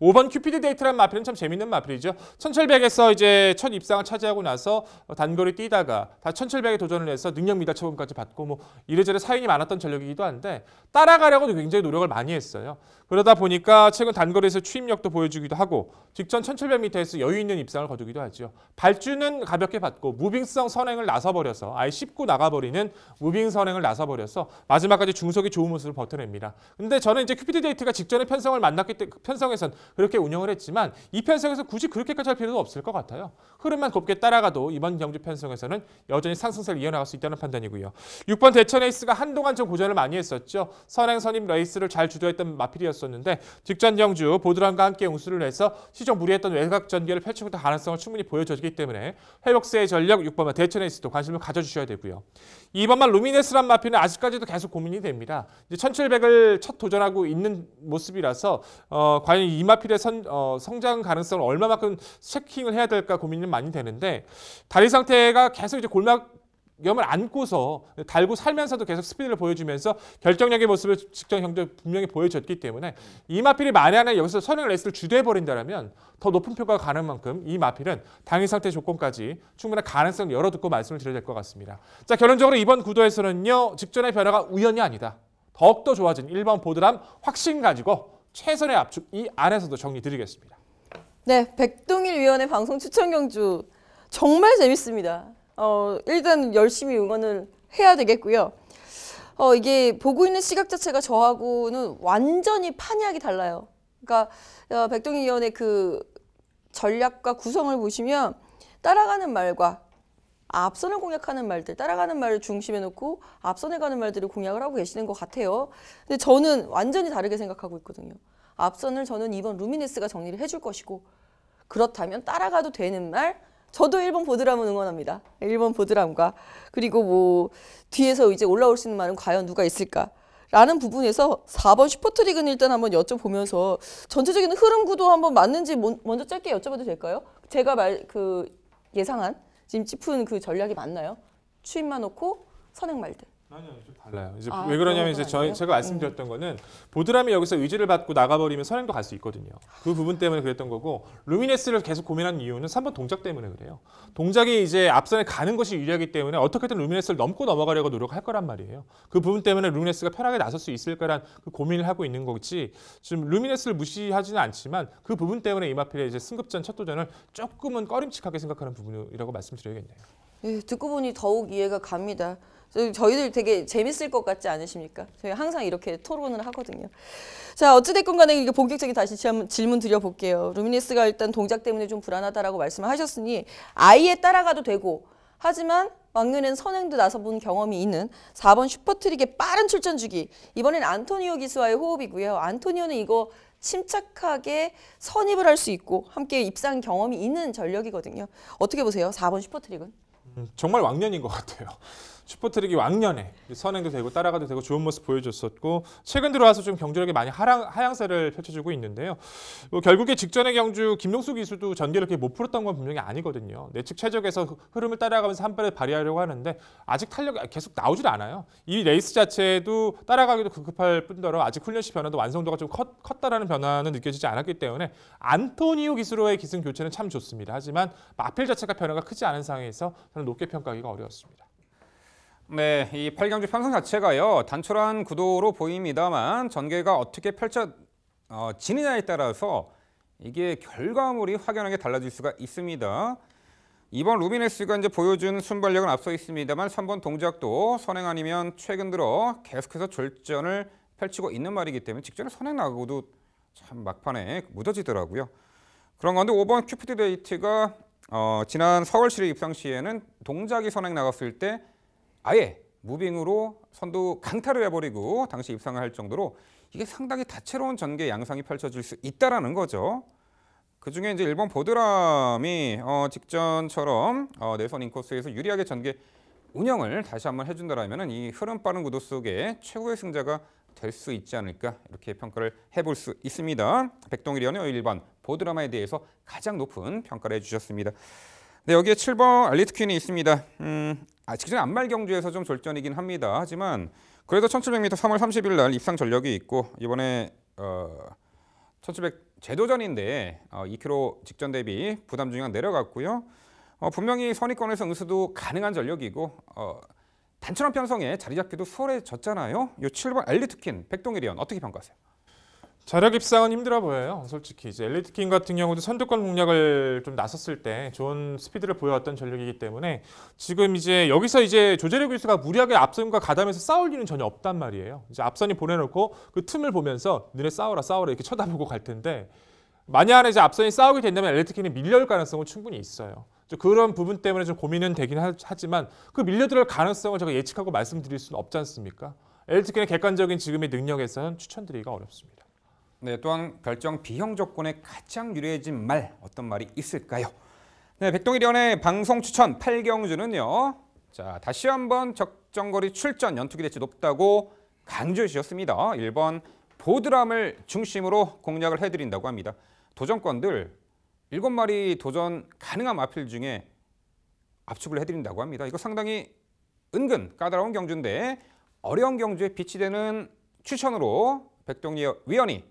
5번 큐피드 데이트라는 마필은 참 재밌는 마필이죠. 1700에서 이제 첫 입상을 차지하고 나서 단거리 뛰다가 다 1700에 도전을 해서 능력 미달 처분까지 받고 뭐 이래저래 사연이 많았던 전력이기도 한데 따라가려고 굉장히 노력을 많이 했어요. 그러다 보니까 최근 단거리에서 추임력도 보여주기도 하고 직전 1700m에서 여유 있는 입상을 거두기도 하죠. 발주는 가볍게 받고 무빙성 선행을 나서버려서 아예 씹고 나가버리는 무빙 선행을 나서버려서 마지막까지 중속이 좋은 모습을 버텨냅니다. 근데 저는 이제 큐피드 데이트가 직전에 편성을 만났기 때 편성에선 그렇게 운영을 했지만 이 편성에서 굳이 그렇게까지 할 필요도 없을 것 같아요. 흐름만 곱게 따라가도 이번 경주 편성에서는 여전히 상승세를 이어나갈 수 있다는 판단이고요. 6번 대천 에이스가 한동안 좀 고전을 많이 했었죠. 선행 선임 레이스를 잘 주도했던 마필이었었는데 직전 경주 보드랑과 함께 우수를해서 시종 무리했던 외곽 전개를 펼치고 있 가능성을 충분히 보여줘기 때문에 회복세의 전력 6번 대천 에이스도 관심을 가져주셔야 되고요. 2번만 루미네스란 마필은 아직까지도 계속 고민이 됩니다. 이제 1700을 첫 도전하고 있는 모습이라서 어, 과연 이 마필의 선, 어, 성장 가능성을 얼마만큼 체킹을 해야 될까 고민이 고민은 많이 되는데 다리 상태가 계속 이제 골막 염을 안고서 달고 살면서도 계속 스피드를 보여주면서 결정력의 모습을 직전 경기 분명히 보여줬기 때문에 이 마필이 만에 하나 여기서 선행을 레이스를 주도해버린다면 더 높은 평가가 가는 만큼 이 마필은 당일 상태 조건까지 충분한 가능성을 열어두고 말씀을 드려야 될 것 같습니다. 자 결론적으로 이번 구도에서는요. 직전의 변화가 우연이 아니다. 더욱더 좋아진 1번 보드람 확신 가지고 최선의 압축 이 안에서도 정리드리겠습니다. 네, 백동일 위원회 방송 추천 경주 정말 재밌습니다. 어, 일단 열심히 응원을 해야 되겠고요. 어, 이게 보고 있는 시각 자체가 저하고는 완전히 판이하게 달라요. 그러니까 어, 백동일 위원회그 전략과 구성을 보시면 따라가는 말과 앞선을 공략하는 말들, 따라가는 말을 중심에 놓고 앞선에 가는 말들을 공략을 하고 계시는 것 같아요. 근데 저는 완전히 다르게 생각하고 있거든요. 앞선을 저는 이번 루미네스가 정리를 해줄 것이고 그렇다면 따라가도 되는 말 저도 일본 보드람은 응원합니다. 일본 보드람과 그리고 뭐 뒤에서 이제 올라올 수 있는 말은 과연 누가 있을까? 라는 부분에서 4번 슈퍼트릭은 일단 한번 여쭤보면서 전체적인 흐름 구도 한번 맞는지 뭐, 먼저 짧게 여쭤봐도 될까요? 제가 말 그 예상한 지금 짚은 그 전략이 맞나요? 추임만 놓고 선행 말들. 아니요, 좀 달라요. 이제 아, 왜 그러냐면 이제 저희 제가 말씀드렸던 음. 거는 보드람이 여기서 의지를 받고 나가버리면 선행도 갈 수 있거든요. 그 부분 때문에 그랬던 거고 루미네스를 계속 고민한 이유는 3번 동작 때문에 그래요. 동작이 이제 앞선에 가는 것이 유리하기 때문에 어떻게든 루미네스를 넘고 넘어가려고 노력할 거란 말이에요. 그 부분 때문에 루미네스가 편하게 나설 수 있을까란 그 고민을 하고 있는 거지. 지금 루미네스를 무시하지는 않지만 그 부분 때문에 이마필의 이제 승급전 첫 도전을 조금은 꺼림칙하게 생각하는 부분이라고 말씀드려야겠네요. 예, 듣고 보니 더욱 이해가 갑니다. 저희들 되게 재밌을 것 같지 않으십니까? 저희 항상 이렇게 토론을 하거든요. 자 어찌됐건 간에 이게 본격적인 다시 질문 드려볼게요. 루미니스가 일단 동작 때문에 좀 불안하다라고 말씀을 하셨으니 아이에 따라가도 되고 하지만 왕년엔 선행도 나서본 경험이 있는 4번 슈퍼트릭의 빠른 출전 주기 이번엔 안토니오 기수와의 호흡이고요. 안토니오는 이거 침착하게 선입을 할 수 있고 함께 입상 경험이 있는 전력이거든요. 어떻게 보세요? 4번 슈퍼트릭은? 음, 정말 왕년인 것 같아요. 슈퍼트릭이 왕년에 선행도 되고 따라가도 되고 좋은 모습 보여줬었고 최근 들어와서 좀 경주력이 많이 하랑, 하향세를 펼쳐주고 있는데요. 뭐 결국에 직전의 경주 김동수 기수도 전개를 그렇게 못 풀었던 건 분명히 아니거든요. 내측 최적에서 흐름을 따라가면서 한 발을 발휘하려고 하는데 아직 탄력이 아, 계속 나오질 않아요. 이 레이스 자체도 따라가기도 급급할 뿐더러 아직 훈련시 변화도 완성도가 좀 컸, 컸다라는 변화는 느껴지지 않았기 때문에 안토니오 기수로의 기승 교체는 참 좋습니다. 하지만 마필 자체가 변화가 크지 않은 상황에서 저는 높게 평가하기가 어려웠습니다. 네, 이 8경주 편성 자체가요 단출한 구도로 보입니다만 전개가 어떻게 펼쳐지느냐에 어, 따라서 이게 결과물이 확연하게 달라질 수가 있습니다. 이번 루미네스가 이제 보여준 순발력은 앞서 있습니다만 3번 동작도 선행 아니면 최근 들어 계속해서 절전을 펼치고 있는 말이기 때문에 직전에 선행 나가고도 참 막판에 무어지더라고요 그런 건데 5번 큐피드 데이트가 어, 지난 서울시립 입상 시에는 동작이 선행 나갔을 때 아예 무빙으로 선두 강타를 해버리고 당시 입상을 할 정도로 이게 상당히 다채로운 전개 양상이 펼쳐질 수 있다라는 거죠. 그 중에 이제 일본 보드람이 어, 직전처럼 어, 내선 인코스에서 유리하게 전개 운영을 다시 한번 해준다라면 이 흐름 빠른 구도 속에 최고의 승자가 될 수 있지 않을까 이렇게 평가를 해볼 수 있습니다. 백동일위원회 일반 보드라마에 대해서 가장 높은 평가를 해주셨습니다. 네, 여기에 7번 알리트 퀸이 있습니다. 음, 아직은 안말 경주에서 좀 절전이긴 합니다. 하지만 그래도 1700m 3월 30일 날 입상 전력이 있고 이번에 어, 1700 제도전인데 어, 2km 직전 대비 부담 중량 내려갔고요. 어, 분명히 선입권에서 응수도 가능한 전력이고 어, 단촐한 편성에 자리 잡기도 수월해졌잖아요. 요 7번 알리트킨 백동일이 어떻게 평가하세요? 자력 입상은 힘들어 보여요. 솔직히 이제 엘리트 킹 같은 경우도 선두권 공략을 좀 나섰을 때 좋은 스피드를 보여왔던 전력이기 때문에 지금 이제 여기서 이제 조재료 교수가 무리하게 앞선과 가담해서 싸울 일은 전혀 없단 말이에요. 이제 앞선이 보내놓고 그 틈을 보면서 눈에 싸워라 싸워라 이렇게 쳐다보고 갈 텐데 만약에 이제 앞선이 싸우게 된다면 엘리트 킹이 밀려올 가능성은 충분히 있어요. 그런 부분 때문에 좀 고민은 되긴 하지만 그 밀려들어갈 가능성을 제가 예측하고 말씀드릴 수는 없지 않습니까? 엘리트 킹의 객관적인 지금의 능력에서는 추천드리기가 어렵습니다. 네, 또한 결정 비형 조건에 가장 유리해진 말 어떤 말이 있을까요? 네, 백동일 원의 방송 추천 8경주는요 자, 다시 한번 적정거리 출전 연투기 대치 높다고 강조해 주셨습니다. 1번 보드람을 중심으로 공략을 해드린다고 합니다. 도전권들 7마리 도전 가능한 마필 중에 압축을 해드린다고 합니다. 이거 상당히 은근 까다로운 경주인데 어려운 경주에 비치되는 추천으로 백동일 위원이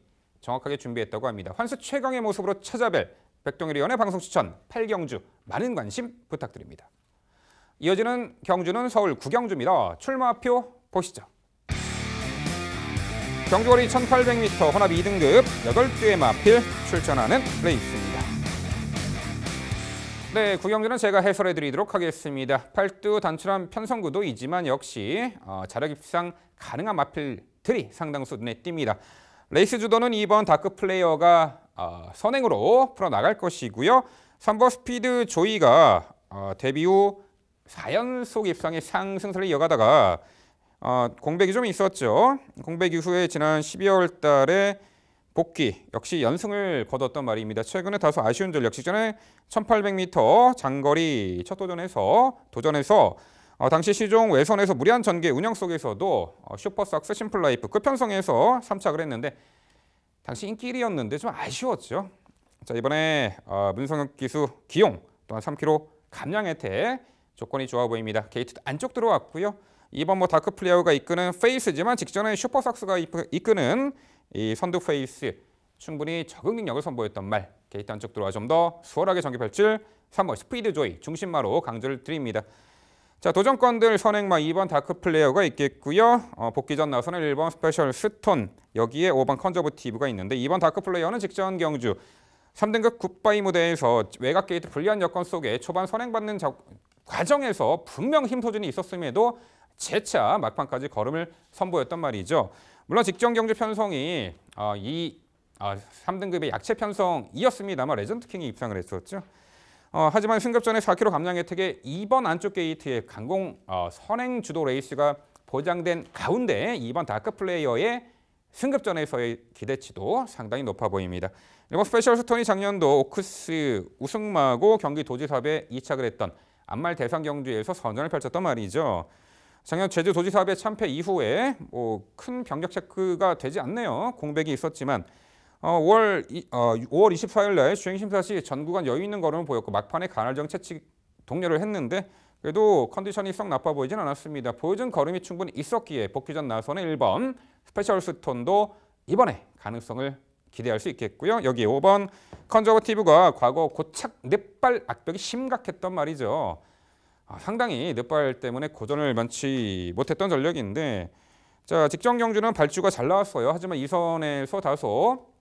정확하게 준비했다고 합니다. 환수 최강의 모습으로 찾아뵐 백동일의 연예 방송 추천 8경주 많은 관심 부탁드립니다. 이어지는 경주는 서울 구경주입니다. 출마표 보시죠. 경주거리 1800m 혼합 2등급 8개의 마필 출전하는 레이스입니다. 네, 구경주는 제가 해설해드리도록 하겠습니다. 팔뚝 단출한 편성구도이지만 역시 어, 자력 입상 가능한 마필들이 상당수 눈에 띕니다. 레이스 주도는 2번 다크 플레이어가 아, 선행으로 풀어나갈 것이고요. 3번 스피드 조이가 어, 데뷔 후 4연속 입상의 상승세를 이어가다가 어, 공백이 좀 있었죠. 공백 이후에 지난 12월 달에 복귀 역시 연승을 거뒀던 말입니다. 최근에 다소 아쉬운 전력 직전에 1800m 장거리 첫 도전에서 도전해서 어, 당시 시종 외선에서 무리한 전개 운영 속에서도 어, 슈퍼삭스 심플라이프 끝편성에서 3착을 했는데 당시 인기일이었는데 좀 아쉬웠죠. 자 이번에 어, 문성혁 기수 기용 또한 3kg 감량 혜택 조건이 좋아 보입니다. 게이트 안쪽 들어왔고요. 이번 뭐 다크 플레어가 이끄는 페이스지만 직전에 슈퍼삭스가 이끄는 이 선두 페이스 충분히 적응 능력을 선보였던 말 게이트 안쪽 들어와 좀 더 수월하게 전개 펼칠 3월 스피드 조이 중심마로 강조를 드립니다. 자 도전권들 선행마 2번 다크플레이어가 있겠고요. 어, 복귀 전나선의 1번 스페셜 스톤 여기에 5번 컨저버티브가 있는데 2번 다크플레이어는 직전 경주 3등급 굿바이 무대에서 외곽 게이트 불리한 여건 속에 초반 선행받는 자, 과정에서 분명 힘 소진이 있었음에도 재차 막판까지 걸음을 선보였단 말이죠. 물론 직전 경주 편성이 어, 이 어, 3등급의 약체 편성이었습니다만 레전드 킹이 입상을 했었죠. 어, 하지만 승급 전에 4km 감량 혜택에 2번 안쪽 게이트의 강공 어, 선행 주도 레이스가 보장된 가운데 2번 다크 플레이어의 승급 전에서의 기대치도 상당히 높아 보입니다. 일본 스페셜 스톤이 작년도 오크스 우승마고 경기도지사배 2착을 했던 안말 대상 경주에서 선전을 펼쳤던 말이죠. 작년 제주 도지사배 참패 이후에 뭐큰 병력 체크가 되지 않네요. 공백이 있었지만 5월, 어, 5월 24일 어, 날 주행심사 시 전구간 여유 있는 걸음을 보였고 막판에 간헐적 채찍 동료를 했는데 그래도 컨디션이 썩 나빠 보이진 않았습니다. 보여준 걸음이 충분히 있었기에 복귀 전 나선의 1번 스페셜 스톤도 이번에 가능성을 기대할 수 있겠고요. 여기 5번 컨저버티브가 과거 고착 넷발 악벽이 심각했던 말이죠. 아, 상당히 넷발 때문에 고전을 면치 못했던 전력인데 자 직전 경주는 발주가 잘 나왔어요. 하지만 이선에서 다소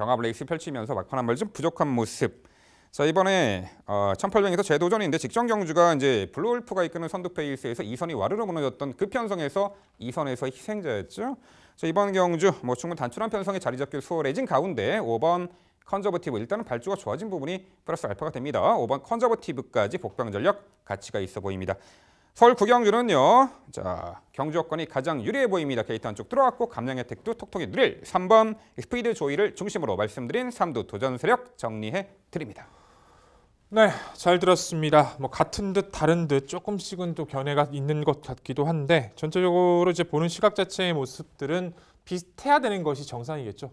경합 레이스 펼치면서 막판 한 발 좀 부족한 모습. 자 이번에 어, 1800에서 재도전인데 직전 경주가 이제 블루울프가 이끄는 선두페이스에서 2선이 와르르 무너졌던 그 편성에서 2선에서 희생자였죠. 자 이번 경주 뭐 충분 단출한 편성에 자리 잡기 수월해진 가운데 5번 컨저버티브 일단은 발주가 좋아진 부분이 플러스 알파가 됩니다. 5번 컨저버티브까지 복병 전력 가치가 있어 보입니다. 서울 구경주는요. 자, 경주 여건이 가장 유리해 보입니다. 게이트 안쪽 들어왔고 감량 혜택도 톡톡히 누릴 3번 스피드 조이를 중심으로 말씀드린 3두 도전 세력 정리해 드립니다. 네, 잘 들었습니다. 뭐 같은 듯 다른 듯 조금씩은 또 견해가 있는 것 같기도 한데 전체적으로 이제 보는 시각 자체의 모습들은 비슷해야 되는 것이 정상이겠죠.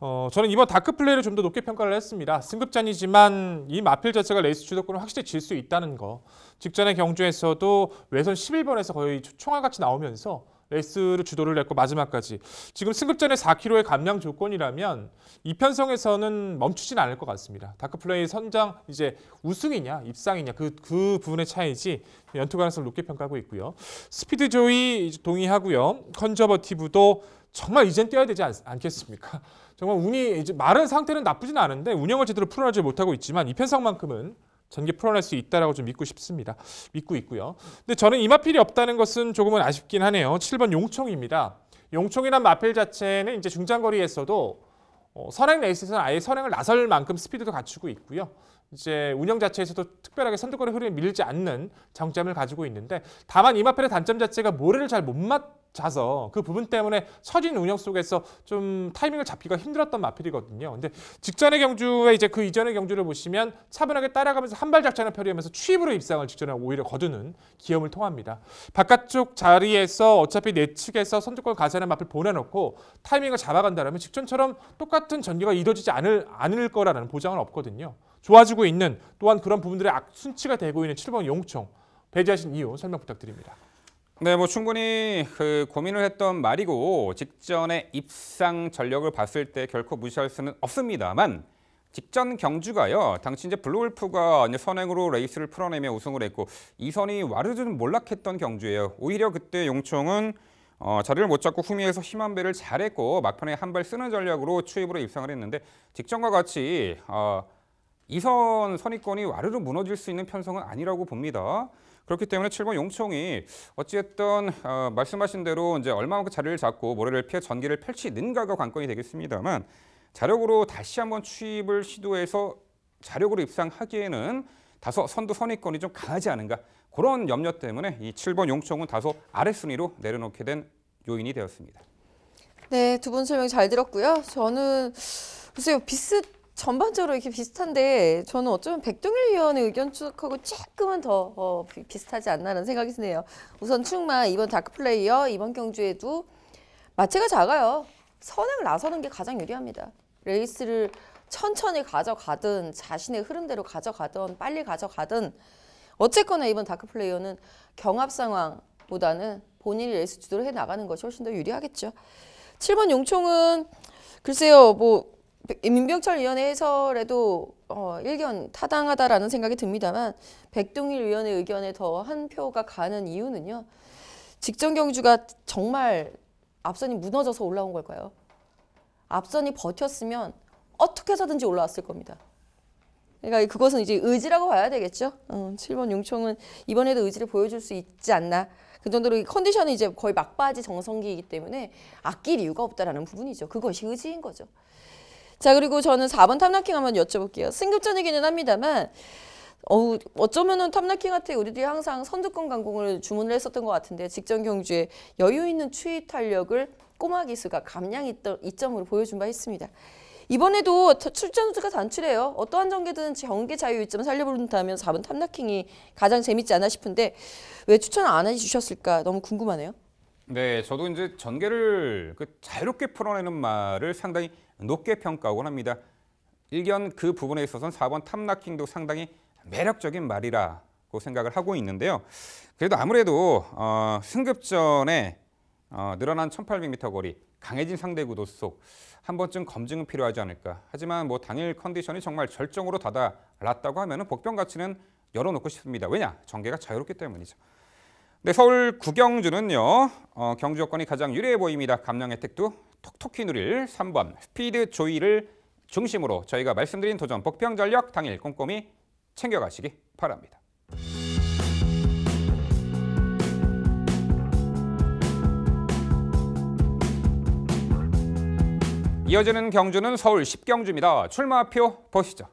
어, 저는 이번 다크 플레이를 좀 더 높게 평가를 했습니다. 승급전이지만 이 마필 자체가 레이스 주도권을 확실히 질 수 있다는 거. 직전의 경주에서도 외선 11번에서 거의 총알같이 나오면서 레이스를 주도를 했고 마지막까지 지금 승급전의 4km의 감량 조건이라면 이편성에서는 멈추진 않을 것 같습니다. 다크플레이 선장 이제 우승이냐 입상이냐 그, 그 부분의 차이지 연투 가능성을 높게 평가하고 있고요. 스피드조이 동의하고요. 컨저버티브도 정말 이젠 뛰어야 되지 않, 않겠습니까? 정말 운이 이제 마른 상태는 나쁘진 않은데 운영을 제대로 풀어내지 못하고 있지만 이 편성만큼은 전개 풀어낼 수 있다라고 좀 믿고 싶습니다. 믿고 있고요. 근데 저는 이 마필이 없다는 것은 조금은 아쉽긴 하네요. 7번 용총입니다. 용총이란 마필 자체는 이제 중장거리에서도 어, 선행 레이스에서는 아예 선행을 나설 만큼 스피드도 갖추고 있고요. 이제 운영 자체에서도 특별하게 선두권의 흐름에 밀지 않는 장점을 가지고 있는데 다만 이마펠의 단점 자체가 모래를 잘 못 맞아서 그 부분 때문에 처진 운영 속에서 좀 타이밍을 잡기가 힘들었던 마필이거든요. 근데 직전의 경주에 이제 그 이전의 경주를 보시면 차분하게 따라가면서 한발 작전을 펴리하면서 취입으로 입상을 직전에 오히려 거두는 기염을 통합니다. 바깥쪽 자리에서 어차피 내 측에서 선두권 가세하는 마필 보내놓고 타이밍을 잡아간다면 직전처럼 똑같은 전기가 이뤄지지 않을, 않을 거라는 보장은 없거든요. 좋아지고 있는 또한 그런 부분들의 악순치가 되고 있는 7번 용청 배제하신 이유 설명 부탁드립니다. 네, 뭐 충분히 그 고민을 했던 말이고 직전에 입상 전력을 봤을 때 결코 무시할 수는 없습니다만 직전 경주가요. 당시 이제 블루울프가 이제 선행으로 레이스를 풀어내며 우승을 했고 이 선이 와르드는 몰락했던 경주예요. 오히려 그때 용총은 어, 자리를 못 잡고 후미에서 힘한 배를 잘했고 막판에 한 발 쓰는 전략으로 추입으로 입상을 했는데 직전과 같이 어, 이선 선입권이 와르르 무너질 수 있는 편성은 아니라고 봅니다. 그렇기 때문에 7번 용총이 어찌됐든 어, 말씀하신 대로 이제 얼마만큼 자리를 잡고 모래를 피해 전기를 펼치는가가 관건이 되겠습니다만 자력으로 다시 한번 취입을 시도해서 자력으로 입상하기에는 다소 선두 선입권이 좀 강하지 않은가 그런 염려 때문에 이 7번 용총은 다소 아랫순위로 내려놓게 된 요인이 되었습니다. 네, 두 분 설명 잘 들었고요. 저는 글쎄요, 비슷 전반적으로 이렇게 비슷한데 저는 어쩌면 백종일 위원의 의견 축하고 조금은 더 어, 비슷하지 않나라는 생각이 드네요. 우선 충마 이번 다크플레이어 이번 경주에도 마체가 작아요. 선행 나서는 게 가장 유리합니다. 레이스를 천천히 가져가든 자신의 흐름대로 가져가든 빨리 가져가든 어쨌거나 이번 다크플레이어는 경합 상황보다는 본인이 레이스 주도를 해나가는 것이 훨씬 더 유리하겠죠. 7번 용총은 글쎄요 뭐 민병철 위원회 해설에도 어, 일견 타당하다라는 생각이 듭니다만 백동일 위원회 의견에 더 한 표가 가는 이유는요. 직전 경주가 정말 앞선이 무너져서 올라온 걸까요? 앞선이 버텼으면 어떻게 해서든지 올라왔을 겁니다. 그러니까 그것은 이제 의지라고 봐야 되겠죠. 어, 7번 용총은 이번에도 의지를 보여줄 수 있지 않나. 그 정도로 컨디션은 이제 거의 막바지 정성기이기 때문에 아낄 이유가 없다라는 부분이죠. 그것이 의지인 거죠. 자 그리고 저는 4번 탐락킹 한번 여쭤볼게요. 승급전이기는 합니다만 어우, 어쩌면은 탑나킹한테 우리들이 항상 선두권 강공을 주문을 했었던 것 같은데 직전 경주에 여유 있는 추위 탄력을 꼬마 기수가 감량 이점으로 보여준 바 있습니다. 이번에도 출전 선수가 단출해요. 어떠한 전개든 경기 자유 이점 살려본다면 4번 탐나킹이 가장 재밌지 않나 싶은데 왜 추천 안 해주셨을까 너무 궁금하네요. 네, 저도 이제 전개를 그 자유롭게 풀어내는 말을 상당히 높게 평가하곤 합니다. 일견 그 부분에 있어서는 4번 탐락킹도 상당히 매력적인 말이라고 생각을 하고 있는데요. 그래도 아무래도 어, 승급전에 어, 늘어난 1800m 거리, 강해진 상대 구도 속 한 번쯤 검증은 필요하지 않을까. 하지만 뭐 당일 컨디션이 정말 절정으로 다다랐다고 하면 복병 가치는 열어놓고 싶습니다. 왜냐? 전개가 자유롭기 때문이죠. 근 서울 구경주는요. 어, 경주 여건이 가장 유리해 보입니다. 감량 혜택도 톡톡히 누릴 3번 스피드 조이를 중심으로 저희가 말씀드린 도전 복병 전력 당일 꼼꼼히 챙겨가시기 바랍니다. 이어지는 경주는 서울 10경주입니다. 출마표 보시죠.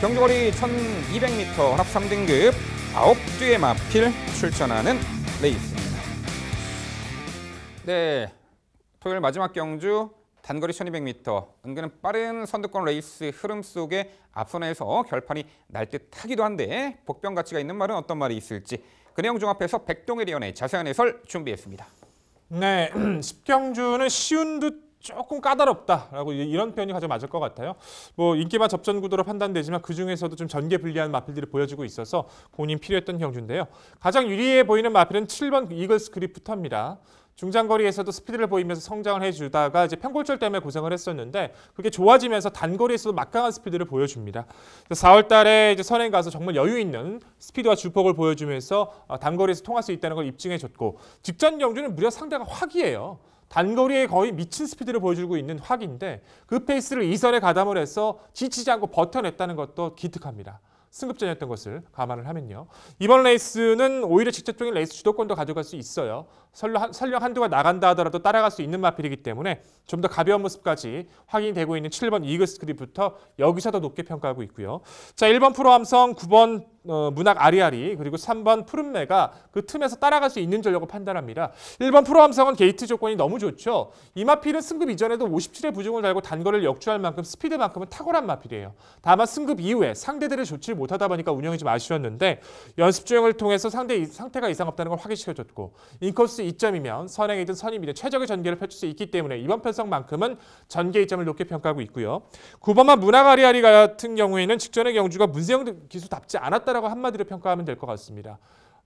경주거리 1200m 합 3등급 9뒤의 마필 출전하는 레이스입니다. 네, 토요일 마지막 경주 단거리 1200m 은근 빠른 선두권 레이스 흐름 속에 앞선에서 결판이 날 듯하기도 한데 복병 가치가 있는 말은 어떤 말이 있을지 그 내용 종합해서 백동일 위원의 자세한 해설 준비했습니다. 네, 10경주는 쉬운 듯 조금 까다롭다라고 이런 표현이 가장 맞을 것 같아요. 뭐 인기와 접전 구도로 판단되지만 그 중에서도 좀 전개 불리한 마필들이 보여주고 있어서 본인 필요했던 경주인데요. 가장 유리해 보이는 마필은 7번 이글스 그리프터입니다. 중장거리에서도 스피드를 보이면서 성장을 해주다가 이제 편골절 때문에 고생을 했었는데 그게 좋아지면서 단거리에서도 막강한 스피드를 보여줍니다. 4월달에 이제 선행 가서 정말 여유 있는 스피드와 주폭을 보여주면서 어, 단거리에서 통할 수 있다는 걸 입증해줬고 직전 경주는 무려 상대가 화기예요. 단거리에 거의 미친 스피드를 보여주고 있는 화기인데 그 페이스를 이선에 가담을 해서 지치지 않고 버텨냈다는 것도 기특합니다. 승급전이었던 것을 감안을 하면요. 이번 레이스는 오히려 직접적인 레이스 주도권도 가져갈 수 있어요. 설령, 한두가 나간다 하더라도 따라갈 수 있는 마필이기 때문에 좀 더 가벼운 모습까지 확인되고 있는 7번 이글스크립부터 여기서 더 높게 평가하고 있고요. 자, 1번 프로함성, 9번 어, 문학 아리아리 그리고 3번 푸른매가 그 틈에서 따라갈 수 있는 전력을 판단합니다. 1번 프로함성은 게이트 조건이 너무 좋죠. 이 마필은 승급 이전에도 57의 부종을 달고 단거를 역주할 만큼 스피드만큼은 탁월한 마필이에요. 다만 승급 이후에 상대들을 좋지 못하다 보니까 운영이 좀 아쉬웠는데 연습 조형을 통해서 상대 상태가 이상 없다는 걸 확인시켜줬고 인코스 2점이면 선행이든 선임이든 최적의 전개를 펼칠 수 있기 때문에 이번 편성만큼은 전개 이점을 높게 평가하고 있고요. 9번만 문학 아리아리 같은 경우에는 직전의 경주가 문세영 기수답지 않았다는 했다라고 한마디로 평가하면 될 것 같습니다.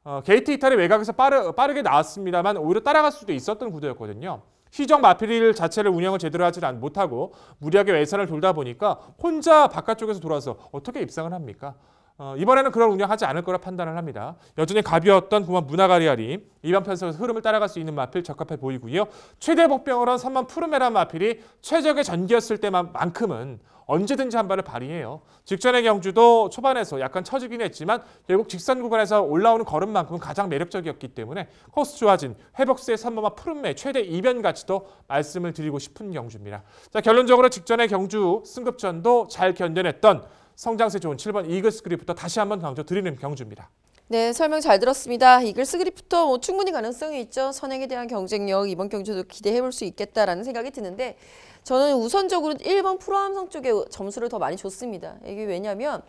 어, 게이트 이탈이 외곽에서 빠르, 빠르게 나왔습니다만 오히려 따라갈 수도 있었던 구도였거든요. 시정 마필 자체를 운영을 제대로 하지 못하고 무리하게 외선을 돌다 보니까 혼자 바깥쪽에서 돌아서 어떻게 입상을 합니까? 어, 이번에는 그런 운영하지 않을 거라 판단을 합니다. 여전히 갑이었던 구만 문화가리알이 일반 편성에서 흐름을 따라갈 수 있는 마필 적합해 보이고요. 최대 복병으로한 3만 푸르메라 마필이 최적의 전기였을 때만큼은 언제든지 한 발을 발휘해요. 직전의 경주도 초반에서 약간 처지긴 했지만 결국 직선 구간에서 올라오는 걸음만큼은 가장 매력적이었기 때문에 코스 좋아진 회복스의 3번마 푸른매 최대 이변 가치도 말씀을 드리고 싶은 경주입니다. 자 결론적으로 직전의 경주 승급전도 잘 견뎌냈던 성장세 좋은 7번 이글스 그립부터 다시 한번 강조 드리는 경주입니다. 네, 설명 잘 들었습니다. 이글스 그립부터 뭐 충분히 가능성이 있죠. 선행에 대한 경쟁력 이번 경주도 기대해 볼수 있겠다라는 생각이 드는데 저는 우선적으로 1번 프로함성 쪽에 점수를 더 많이 줬습니다. 이게 왜냐면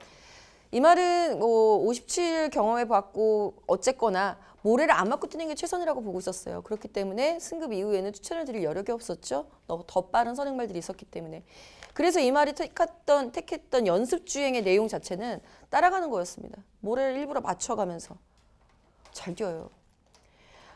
이 말은 뭐57 경험해 봤고 어쨌거나 모래를 안 맞고 뛰는 게 최선이라고 보고 있었어요. 그렇기 때문에 승급 이후에는 추천을 드릴 여력이 없었죠. 더 빠른 선행말들이 있었기 때문에. 그래서 이 말이 택했던, 택했던 연습 주행의 내용 자체는 따라가는 거였습니다. 모래를 일부러 맞춰가면서 잘 뛰어요.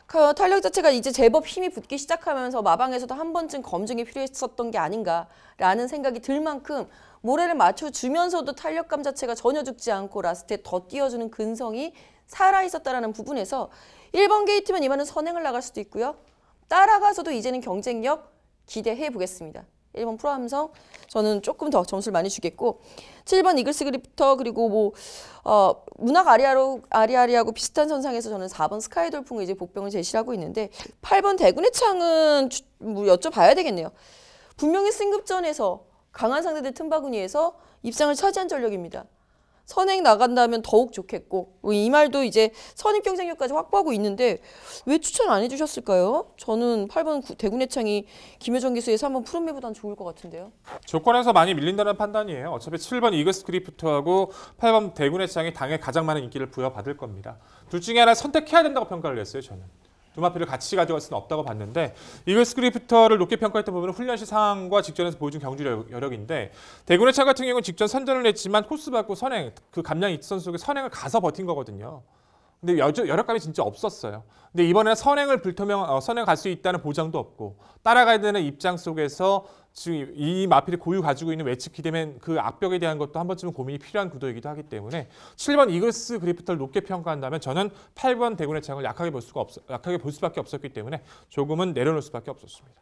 그 탄력 자체가 이제 제법 힘이 붙기 시작하면서 마방에서도 한 번쯤 검증이 필요했었던 게 아닌가라는 생각이 들 만큼 모래를 맞춰주면서도 탄력감 자체가 전혀 죽지 않고 라스트에 더뛰어주는 근성이 살아있었다라는 부분에서 1번 게이트면 이만은 선행을 나갈 수도 있고요. 따라가서도 이제는 경쟁력 기대해 보겠습니다. 1번 프로함성 저는 조금 더 점수를 많이 주겠고 7번 이글스 그립터 그리고 뭐 어, 문학 아리아로 아리아리하고 비슷한 선상에서 저는 4번 스카이 돌풍을 이제 복병을 제시하고 있는데 8번 대군의 창은 뭐 여쭤봐야 되겠네요. 분명히 승급전에서 강한 상대들 틈바구니에서 입상을 차지한 전력입니다. 선행 나간다면 더욱 좋겠고 뭐 이 말도 이제 선입 경쟁력까지 확보하고 있는데 왜 추천 안 해주셨을까요? 저는 8번 대구내창이 김효정 기수에서 번 푸른매보단 좋을 것 같은데요. 조건에서 많이 밀린다는 판단이에요. 어차피 7번 이글스 크리트하고 8번 대구내창이 당에 가장 많은 인기를 부여받을 겁니다. 둘 중에 하나 선택해야 된다고 평가를 했어요. 저는. 도마피를 같이 가져갈 수는 없다고 봤는데 이글스크립터를 높게 평가했던 부분은 훈련 시 상황과 직전에서 보여준 경주 여력인데 대구의 차 같은 경우는 직전 선전을 했지만 코스 받고 선행 그 감량 익선 속에 선행을 가서 버틴 거거든요. 근데 여러, 여러 감이 진짜 없었어요. 근데 이번에 선행을 불투명 어, 선행 갈수 있다는 보장도 없고 따라가야 되는 입장 속에서 지금 이 마필이 고유 가지고 있는 외측 키대면그 악벽에 대한 것도 한 번쯤은 고민이 필요한 구도이기도 하기 때문에 7번 이글스 그리프터를 높게 평가한다면 저는 8번 대군의 창을 약하게 볼 수가 없 약하게 볼 수밖에 없었기 때문에 조금은 내려놓을 수밖에 없었습니다.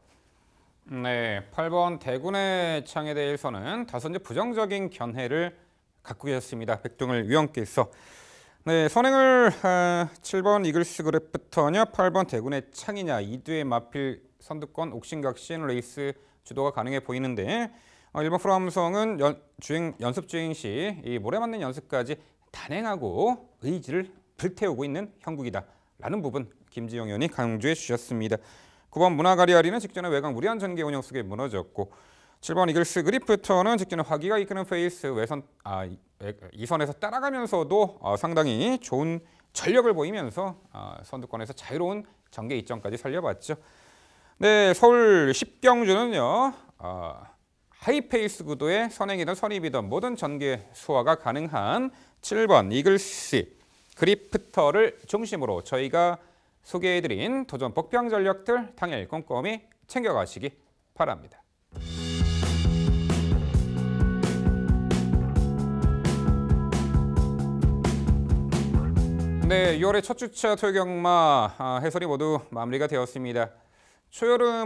네, 8번 대군의 창에 대해서는 다소 이제 부정적인 견해를 갖고 계셨습니다. 백종을 위원께서. 네, 선행을 아, 7번 이글스 그래프터냐, 8번 대군의 창이냐, 2두의 마필 선두권 옥신각신 레이스 주도가 가능해 보이는데 어, 일본 프로함성은 연, 주행, 연습 주행 시 이 모래 맞는 연습까지 단행하고 의지를 불태우고 있는 형국이다. 라는 부분 김지영 의원이 강조해 주셨습니다. 9번 문화가리아리는 직전에 외곽 무리한 전개 운영 속에 무너졌고 7번 이글스 그리프터는 직진의 화기가 이끄는 페이스 외선 아 이선에서 따라가면서도 어, 상당히 좋은 전력을 보이면서 어, 선두권에서 자유로운 전개 이점까지 살려봤죠. 네, 서울 십경주는요. 어, 하이페이스 구도에 선행이든 선입이든 모든 전개 수화가 가능한 7번 이글스 그리프터를 중심으로 저희가 소개해드린 도전 복병 전력들 당일 꼼꼼히 챙겨가시기 바랍니다. 네, 6월의 첫 주차 토요 경마 아, 해설이 모두 마무리가 되었습니다.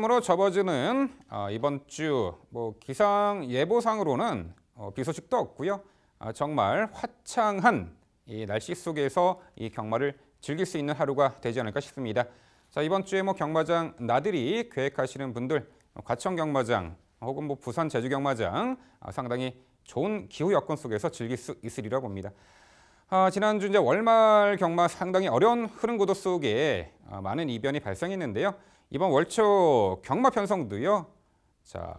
초여름으로 접어드는 아, 이번 주 뭐 기상 예보상으로는 어, 비 소식도 없고요. 아, 정말 화창한 이 날씨 속에서 이 경마를 즐길 수 있는 하루가 되지 않을까 싶습니다. 자 이번 주에 뭐 경마장 나들이 계획하시는 분들 뭐 과천 경마장 혹은 뭐 부산 제주 경마장 상당히 좋은 기후 여건 속에서 즐길 수 있으리라 봅니다. 아, 지난주 이제 월말 경마 상당히 어려운 흐름 구도 속에 아, 많은 이변이 발생했는데요. 이번 월초 경마 편성도요. 자,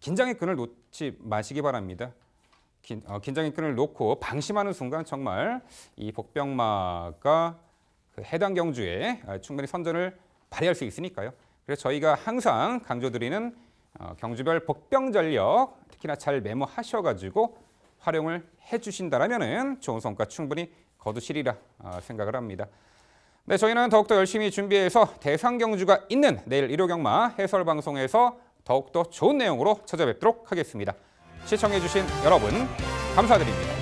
긴장의 끈을 놓지 마시기 바랍니다. 긴, 어, 긴장의 끈을 놓고 방심하는 순간 정말 이 복병마가 그 해당 경주에 어, 충분히 선전을 발휘할 수 있으니까요. 그래서 저희가 항상 강조드리는 어, 경주별 복병 전력 특히나 잘 메모하셔가지고 활용을 해주신다라면은 좋은 성과 충분히 거두시리라 어, 생각을 합니다. 네, 저희는 더욱더 열심히 준비해서 대상 경주가 있는 내일 일요 경마 해설 방송에서 더욱더 좋은 내용으로 찾아뵙도록 하겠습니다. 시청해주신 여러분 감사드립니다.